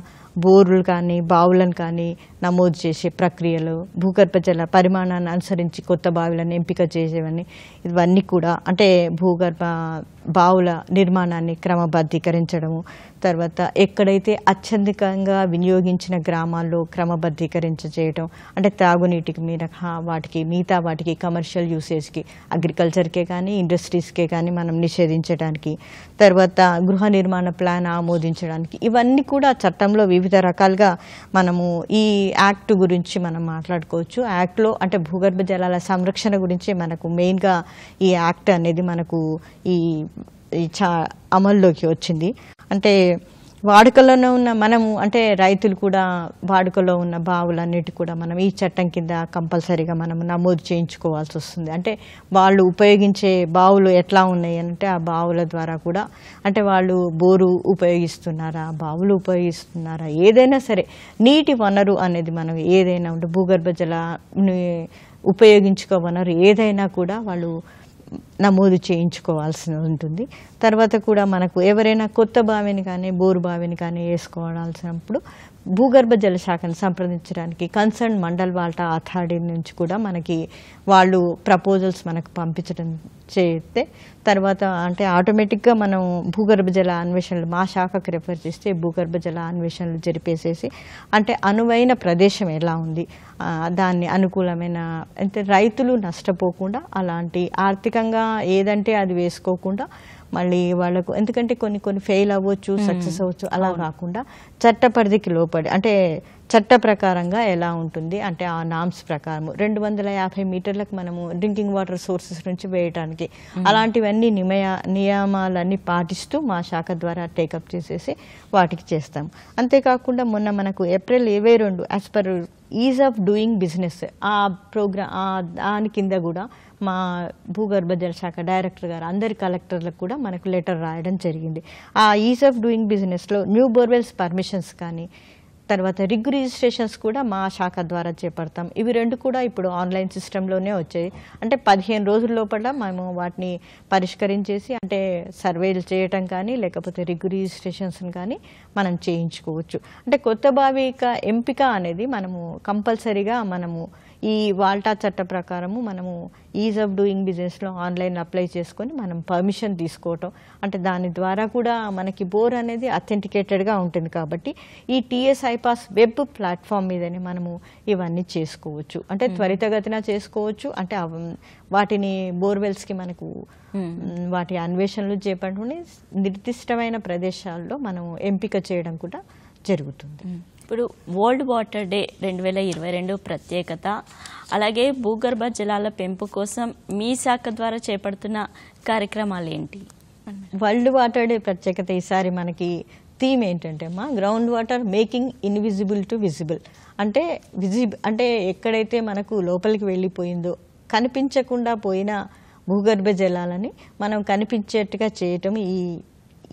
బోర్లు కానీ బావులను కానీ నమోదు చేసే ప్రక్రియలు భూగర్భ జల పరిమాణాన్ని అనుసరించి కొత్త బావిలను ఎంపిక చేసేవన్నీ ఇవన్నీ కూడా అంటే భూగర్భ బావుల నిర్మాణాన్ని క్రమబద్ధీకరించడము తర్వాత ఎక్కడైతే అత్యధికంగా వినియోగించిన గ్రామాల్లో క్రమబద్ధీకరించ చేయటం అంటే తాగునీటికి మినహా వాటికి మిగతా వాటికి కమర్షియల్ యూసేజ్కి అగ్రికల్చర్కే కానీ ఇండస్ట్రీస్కే కానీ మనం నిషేధించడానికి తర్వాత గృహ నిర్మాణ ప్లాన్ ఆమోదించడానికి ఇవన్నీ కూడా చట్టంలో వివిధ రకాలుగా మనము ఈ యాక్ట్ గురించి మనం మాట్లాడుకోవచ్చు యాక్ట్లో అంటే భూగర్భ జలాల సంరక్షణ గురించి మనకు మెయిన్గా ఈ యాక్ట్ అనేది మనకు ఈ చా అమల్లోకి వచ్చింది అంటే వాడుకలోనే ఉన్న మనము అంటే రైతులు కూడా వాడుకలో ఉన్న బావులన్నిటి కూడా మనం ఈ చట్టం కింద కంపల్సరీగా మనం నమోదు చేయించుకోవాల్సి వస్తుంది అంటే వాళ్ళు ఉపయోగించే బావులు ఎట్లా ఉన్నాయి అంటే ఆ బావుల ద్వారా కూడా అంటే వాళ్ళు బోరు ఉపయోగిస్తున్నారా బావులు ఉపయోగిస్తున్నారా ఏదైనా సరే నీటి వనరు అనేది మనం ఏదైనా ఉంటే భూగర్భ ఉపయోగించుకో ఉపయోగించుకోవనరు ఏదైనా కూడా వాళ్ళు నమోదు చేయించుకోవాల్సి ఉంటుంది తర్వాత కూడా మనకు ఎవరైనా కొత్త బావిని కానీ బోరు బావిని కానీ వేసుకోవాల్సినప్పుడు భూగర్భ జలశాఖను సంప్రదించడానికి కన్సర్న్ మండల్ వాల్టా అథారిటీ నుంచి కూడా మనకి వాళ్ళు ప్రపోజల్స్ మనకు పంపించడం చేస్తే తర్వాత అంటే ఆటోమేటిక్గా మనం భూగర్భ జల అన్వేషణలు మా శాఖకు రిఫర్ చేస్తే భూగర్భ జల అన్వేషణలు జరిపేసేసి అంటే అనువైన ప్రదేశం ఎలా ఉంది దాన్ని అనుకూలమైన అంటే రైతులు నష్టపోకుండా అలాంటి ఆర్థికంగా ఏదంటే అది వేసుకోకుండా మళ్ళీ వాళ్ళకు ఎందుకంటే కొన్ని కొన్ని ఫెయిల్ అవ్వచ్చు సక్సెస్ అవ్వచ్చు అలా కాకుండా పరిధికి లోపడి అంటే చట్ట ప్రకారంగా ఎలా ఉంటుంది అంటే ఆ నామ్స్ ప్రకారం రెండు వందల యాభై మీటర్లకు మనము డ్రింకింగ్ వాటర్ సోర్సెస్ నుంచి వేయటానికి అలాంటివన్నీ నిమయ నియమాలన్నీ పాటిస్తూ మా శాఖ ద్వారా టేకప్ చేసేసి వాటికి చేస్తాం అంతేకాకుండా మొన్న మనకు ఏప్రిల్ ఇరవై రెండు as per ease of doing business ఆ ప్రోగ్రామ్ దాని కింద కూడా మా భూగర్భ జలశాఖ డైరెక్టర్ గారు అందరి కలెక్టర్లకు కూడా మనకు లెటర్ రాయడం జరిగింది ఆ ఈజ్ ఆఫ్ డూయింగ్ బిజినెస్లో న్యూ బోర్వెల్స్ పర్మిషన్స్ కానీ తర్వాత రిగ్ రిజిస్ట్రేషన్స్ కూడా మా శాఖ ద్వారా చేపడతాం ఇవి రెండు కూడా ఇప్పుడు ఆన్లైన్ సిస్టంలోనే వచ్చాయి అంటే పదిహేను రోజుల లోపల మేము వాటిని పరిష్కరించేసి అంటే సర్వేలు చేయటం కానీ లేకపోతే రిగ్ రిజిస్ట్రేషన్స్ కానీ మనం చేయించుకోవచ్చు అంటే కొత్త భావిక ఎంపిక అనేది మనము కంపల్సరీగా మనము ఈ వాల్టా చట్ట ప్రకారము మనము ఈజ్ ఆఫ్ డూయింగ్ బిజినెస్లో ఆన్లైన్ అప్లై చేసుకొని మనం పర్మిషన్ తీసుకోవటం అంటే దాని ద్వారా కూడా మనకి బోర్ అనేది అథెంటికేటెడ్గా ఉంటుంది కాబట్టి ఈ టీఎస్ ఐపాస్ వెబ్ ప్లాట్ఫామ్ మీదనే మనము ఇవన్నీ చేసుకోవచ్చు అంటే త్వరితగతిన చేసుకోవచ్చు అంటే వాటిని బోర్వెల్స్కి మనకు వాటి అన్వేషణలు చేపట్టుకుని నిర్దిష్టమైన ప్రదేశాల్లో మనం ఎంపిక చేయడం కూడా జరుగుతుంది ఇప్పుడు వరల్డ్ వాటర్ డే రెండు వేల ఇరవై రెండు ప్రత్యేకత అలాగే భూగర్భ జలాల పెంపు కోసం మీ శాఖ ద్వారా చేపడుతున్న కార్యక్రమాలు ఏంటి వరల్డ్ వాటర్ డే ప్రత్యేకత ఈసారి మనకి థీమ్ ఏంటంటే మా ground water making invisible to visible అంటే విజిబ్ అంటే ఎక్కడైతే మనకు లోపలికి వెళ్ళిపోయిందో కనిపించకుండా పోయిన భూగర్భ జలాలని మనం కనిపించేట్టుగా చేయటం ఈ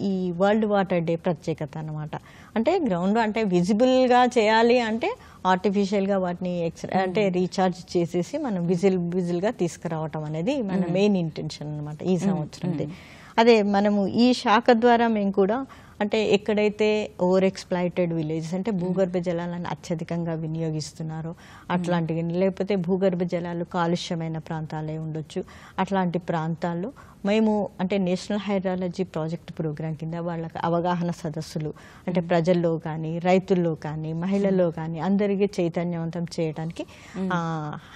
ఈ వరల్డ్ వాటర్ డే ప్రత్యేకత అనమాట అంటే గ్రౌండ్ అంటే విజిబుల్గా చేయాలి అంటే ఆర్టిఫిషియల్గా వాటిని ఎక్స్ అంటే రీఛార్జ్ hmm. చేసేసి మనం విజిల్ విజిల్గా తీసుకురావటం అనేది మన మెయిన్ ఇంటెన్షన్ అనమాట ఈ hmm. సంవత్సరంది hmm. అదే మనము ఈ శాఖ ద్వారా మేము కూడా అంటే ఎక్కడైతే ఓవర్ ఎక్స్ప్లాయిటెడ్ విలేజెస్ అంటే భూగర్భ జలాలను అత్యధికంగా వినియోగిస్తున్నారో అట్లాంటివి లేకపోతే భూగర్భ జలాలు కాలుష్యమైన ప్రాంతాలే ఉండొచ్చు అట్లాంటి ప్రాంతాల్లో మేము అంటే నేషనల్ హైడ్రాలజీ ప్రాజెక్ట్ ప్రోగ్రాం కింద వాళ్ళకి అవగాహన సదస్సులు అంటే ప్రజల్లో కానీ రైతుల్లో కానీ మహిళల్లో కానీ అందరికీ చైతన్యవంతం చేయడానికి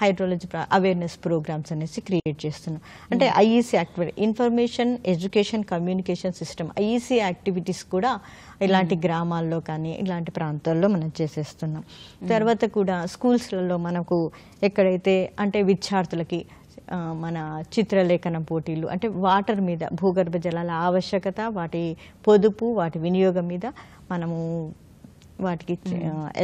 హైడ్రాలజీ అవేర్నెస్ ప్రోగ్రామ్స్ అనేసి క్రియేట్ చేస్తున్నాం అంటే IEC activity information education communication system IEC activities కూడా ఇలాంటి గ్రామాల్లో కానీ ఇలాంటి ప్రాంతాల్లో మనం చేసేస్తున్నాం తర్వాత కూడా స్కూల్స్లలో మనకు ఎక్కడైతే అంటే విద్యార్థులకి మన చిత్రలేఖన పోటీలు అంటే వాటర్ మీద భూగర్భ జలాల ఆవశ్యకత వాటి పొదుపు వాటి వినియోగం మీద మనము వాటికి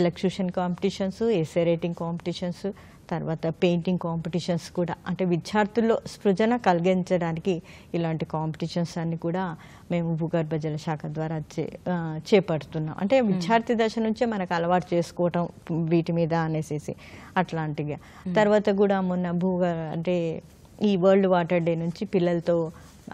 elocution competitions essay writing competitions తర్వాత పెయింటింగ్ కాంపిటీషన్స్ కూడా అంటే విద్యార్థుల్లో స్పృజన కలిగించడానికి ఇలాంటి కాంపిటీషన్స్ అన్ని కూడా మేము భూగర్భ జలశాఖ శాఖ ద్వారా చే చేపడుతున్నాం అంటే విద్యార్థి దశ నుంచే మనకు అలవాటు చేసుకోవటం వీటి మీద అనేసి అట్లాంటిగా తర్వాత కూడా మొన్న భూగర్ అంటే ఈ వరల్డ్ వాటర్ డే నుంచి పిల్లలతో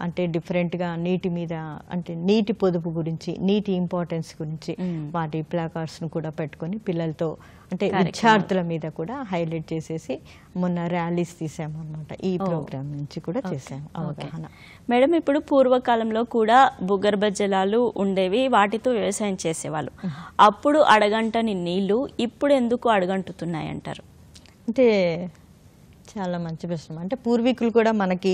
అంటే డిఫరెంట్గా నీటి మీద అంటే నీటి పొదుపు గురించి నీటి ఇంపార్టెన్స్ గురించి వాటి ప్లాకార్డ్స్ను కూడా పెట్టుకొని పిల్లలతో అంటే విద్యార్థుల మీద కూడా హైలైట్ చేసేసి మొన్న ర్యాలీస్ తీసాము అనమాట ఈ ప్రోగ్రామ్ నుంచి కూడా చేసాము అవగాహన మేడం ఇప్పుడు పూర్వకాలంలో కూడా భూగర్భ జలాలు ఉండేవి వాటితో వ్యవసాయం చేసేవాళ్ళు అప్పుడు అడగంటని నీళ్లు ఇప్పుడు ఎందుకు అడగంటుతున్నాయి అంటారు అంటే చాలా మంచి ప్రశ్న అంటే పూర్వీకులు కూడా మనకి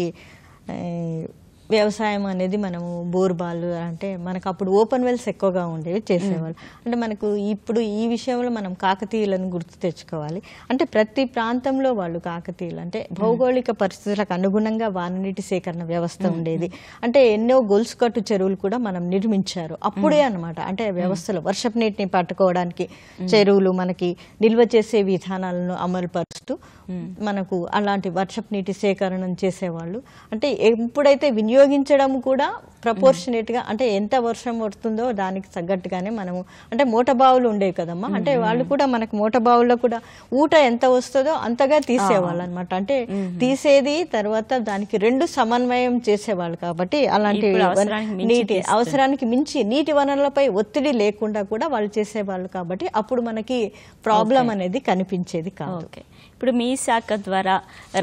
వ్యవసాయం అనేది మనము బోర్బాలు అంటే మనకు అప్పుడు ఓపెన్ వెల్స్ ఎక్కువగా ఉండేవి చేసేవాళ్ళు అంటే మనకు ఇప్పుడు ఈ విషయంలో మనం కాకతీయులను గుర్తు తెచ్చుకోవాలి అంటే ప్రతి ప్రాంతంలో వాళ్ళు కాకతీయులు అంటే భౌగోళిక పరిస్థితులకు అనుగుణంగా వాననీటి సేకరణ వ్యవస్థ ఉండేది అంటే ఎన్నో గొలుసుకట్టు చెరువులు కూడా మనం నిర్మించారు అప్పుడే అనమాట అంటే వ్యవస్థలో వర్షపు నీటిని పట్టుకోవడానికి చెరువులు మనకి నిల్వ చేసే విధానాలను అమలుపరుస్తూ మనకు అలాంటి వర్షపు నీటి సేకరణ చేసేవాళ్ళు అంటే ఎప్పుడైతే వినియోగ ఉపయోగించడం కూడా ప్రపోర్షనేట్ గా అంటే ఎంత వర్షం పడుతుందో దానికి తగ్గట్టుగానే మనము అంటే మూటబావులు ఉండేవి కదమ్మా అంటే వాళ్ళు కూడా మనకు మూటబావుల్లో కూడా ఊట ఎంత వస్తుందో అంతగా తీసేవాళ్ళు అనమాట అంటే తీసేది తర్వాత దానికి రెండు సమన్వయం చేసేవాళ్ళు కాబట్టి అలాంటి నీటి అవసరానికి మించి నీటి వనరులపై ఒత్తిడి లేకుండా కూడా వాళ్ళు చేసేవాళ్ళు కాబట్టి అప్పుడు మనకి ప్రాబ్లం అనేది కనిపించేది కాదు ఇప్పుడు మీ శాఖ ద్వారా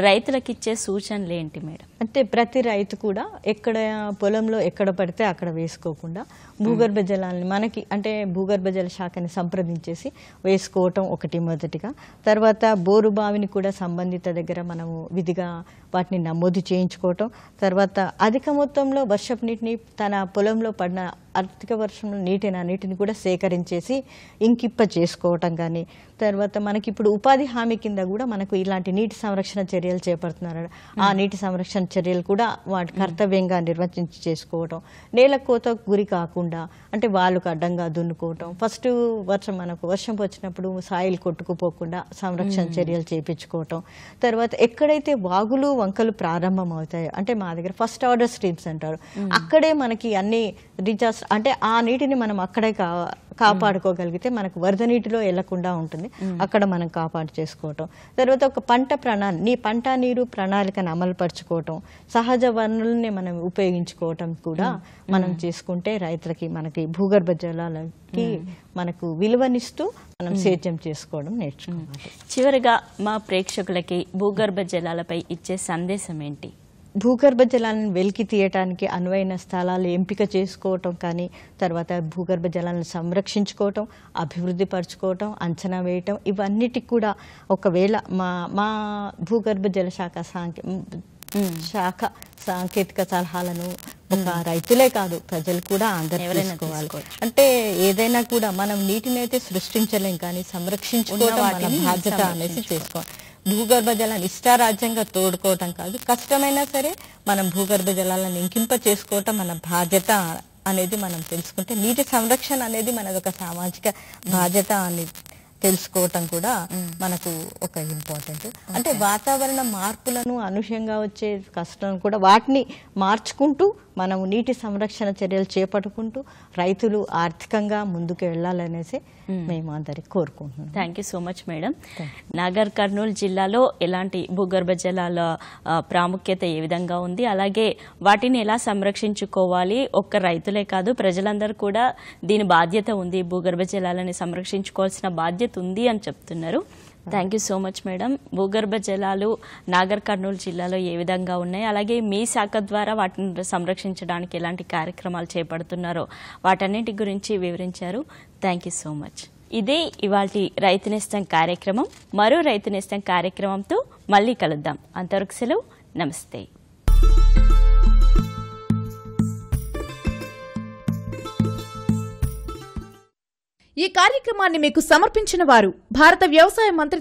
రైతులకు ఇచ్చే సూచనలు ఏంటి మేడం అంటే ప్రతి రైతు కూడా ఎక్కడ పొలంలో ఎక్కడ పడితే అక్కడ వేసుకోకుండా భూగర్భ hmm. జలాన్ని మనకి అంటే భూగర్భ జల శాఖని సంప్రదించేసి వేసుకోవటం ఒకటి మొదటిగా తర్వాత బోరు బావిని కూడా సంబంధిత దగ్గర మనము విధిగా వాటిని నమోదు చేయించుకోవటం తర్వాత అధిక మొత్తంలో వర్షపు నీటిని తన పొలంలో పడిన ఆర్థిక వర్షంలో నీటిని నీటిని కూడా సేకరించేసి ఇంకిప్ప చేసుకోవటం కానీ తర్వాత మనకి ఇప్పుడు ఉపాధి హామీ కింద కూడా మనకు ఇలాంటి నీటి సంరక్షణ చర్యలు చేపడుతున్నారు ఆ hmm. నీటి సంరక్షణ చర్యలు కూడా వాటి కర్తవ్యంగా నిర్వచించి చేసుకోవటం నేల కోత గురి కాకుండా అంటే వాళ్ళకు అడ్డంగా దున్నుకోవటం ఫస్ట్ వర్షం మనకు వర్షం వచ్చినప్పుడు సాయిల్ కొట్టుకుపోకుండా సంరక్షణ చర్యలు చేపించుకోవటం తర్వాత ఎక్కడైతే వాగులు వంకలు ప్రారంభం అవుతాయో అంటే మా దగ్గర ఫస్ట్ ఆర్డర్ స్ట్రీమ్స్ అంటారు అక్కడే మనకి అన్ని డిజాస్టర్ అంటే ఆ నీటిని మనం అక్కడే కా కాపాడుకోగలిగితే మనకు వరద నీటిలో వెళ్లకుండా ఉంటుంది అక్కడ మనం కాపాడు చేసుకోవటం తర్వాత ఒక పంట ప్రణాళి నీ పంట నీరు ప్రణాళికను అమలుపరచుకోవటం సహజ వనరుల్ని మనం ఉపయోగించుకోవటం కూడా hmm. మనం చేసుకుంటే రైతులకి మనకి భూగర్భ జలాలకి hmm. మనకు విలువనిస్తూ మనం hmm. సేద్యం చేసుకోవడం నేర్చుకోవాలి చివరిగా మా ప్రేక్షకులకి భూగర్భ జలాలపై ఇచ్చే సందేశం ఏంటి భూగర్భ జలాలను వెలికి తీయటానికి అనువైన స్థలాలు ఎంపిక చేసుకోవటం కానీ తర్వాత భూగర్భ జలాలను సంరక్షించుకోవటం అభివృద్ధి పరచుకోవటం అంచనా వేయటం ఇవన్నిటికి కూడా ఒకవేళ మా మా భూగర్భ జల శాఖ శాఖ సాంకేతిక సలహాలను ఒక రైతులే కాదు ప్రజలు కూడా ఆందోళన అంటే ఏదైనా కూడా మనం నీటిని అయితే సృష్టించలేం కానీ సంరక్షించుకోవడం బాధ్యత అనేసి చేసుకోవాలి భూగర్భ జలాన్ని ఇష్టారాజ్యంగా తోడుకోవటం కాదు కష్టమైనా సరే మనం భూగర్భ జలాలను ఇంకింప చేసుకోవటం మన బాధ్యత అనేది మనం తెలుసుకుంటే నీటి సంరక్షణ అనేది మనది ఒక సామాజిక బాధ్యత అని తెలుసుకోవటం కూడా మనకు ఒక ఇంపార్టెంట్ అంటే వాతావరణ మార్పులను అనుషంగా వచ్చే కష్టం కూడా వాటిని మార్చుకుంటూ మనము నీటి సంరక్షణ చర్యలు చేపట్టుకుంటూ రైతులు ఆర్థికంగా ముందుకు వెళ్లాలనేసి hmm. మేము అందరికి కోరుకుంటున్నాం thank you so much madam Nagarkurnool జిల్లాలో ఎలాంటి భూగర్భ జలాల ప్రాముఖ్యత ఏ విధంగా ఉంది అలాగే వాటిని ఎలా సంరక్షించుకోవాలి ఒక్క రైతులే కాదు ప్రజలందరూ కూడా దీని బాధ్యత ఉంది భూగర్భ జలాలని సంరక్షించుకోవాల్సిన బాధ్యత ఉంది అని చెప్తున్నారు thank you so much madam భూగర్భ జలాలు నాగర్ కర్నూలు జిల్లాలో ఏ విధంగా ఉన్నాయి అలాగే మీ శాఖ ద్వారా వాటిని సంరక్షించడానికి ఎలాంటి కార్యక్రమాలు చేపడుతున్నారో వాటన్నిటి గురించి వివరించారు థ్యాంక్ యూ సో మచ్ ఇదే ఇవాళ రైతు నిస్తం కార్యక్రమం మరో రైతు నిస్తం కార్యక్రమంతో మళ్ళీ కలుద్దాం అంతవరకు సెలవు నమస్తే ఈ కార్యక్రమాన్ని మీకు సమర్పించిన వారు భారత వ్యవసాయ మంత్రి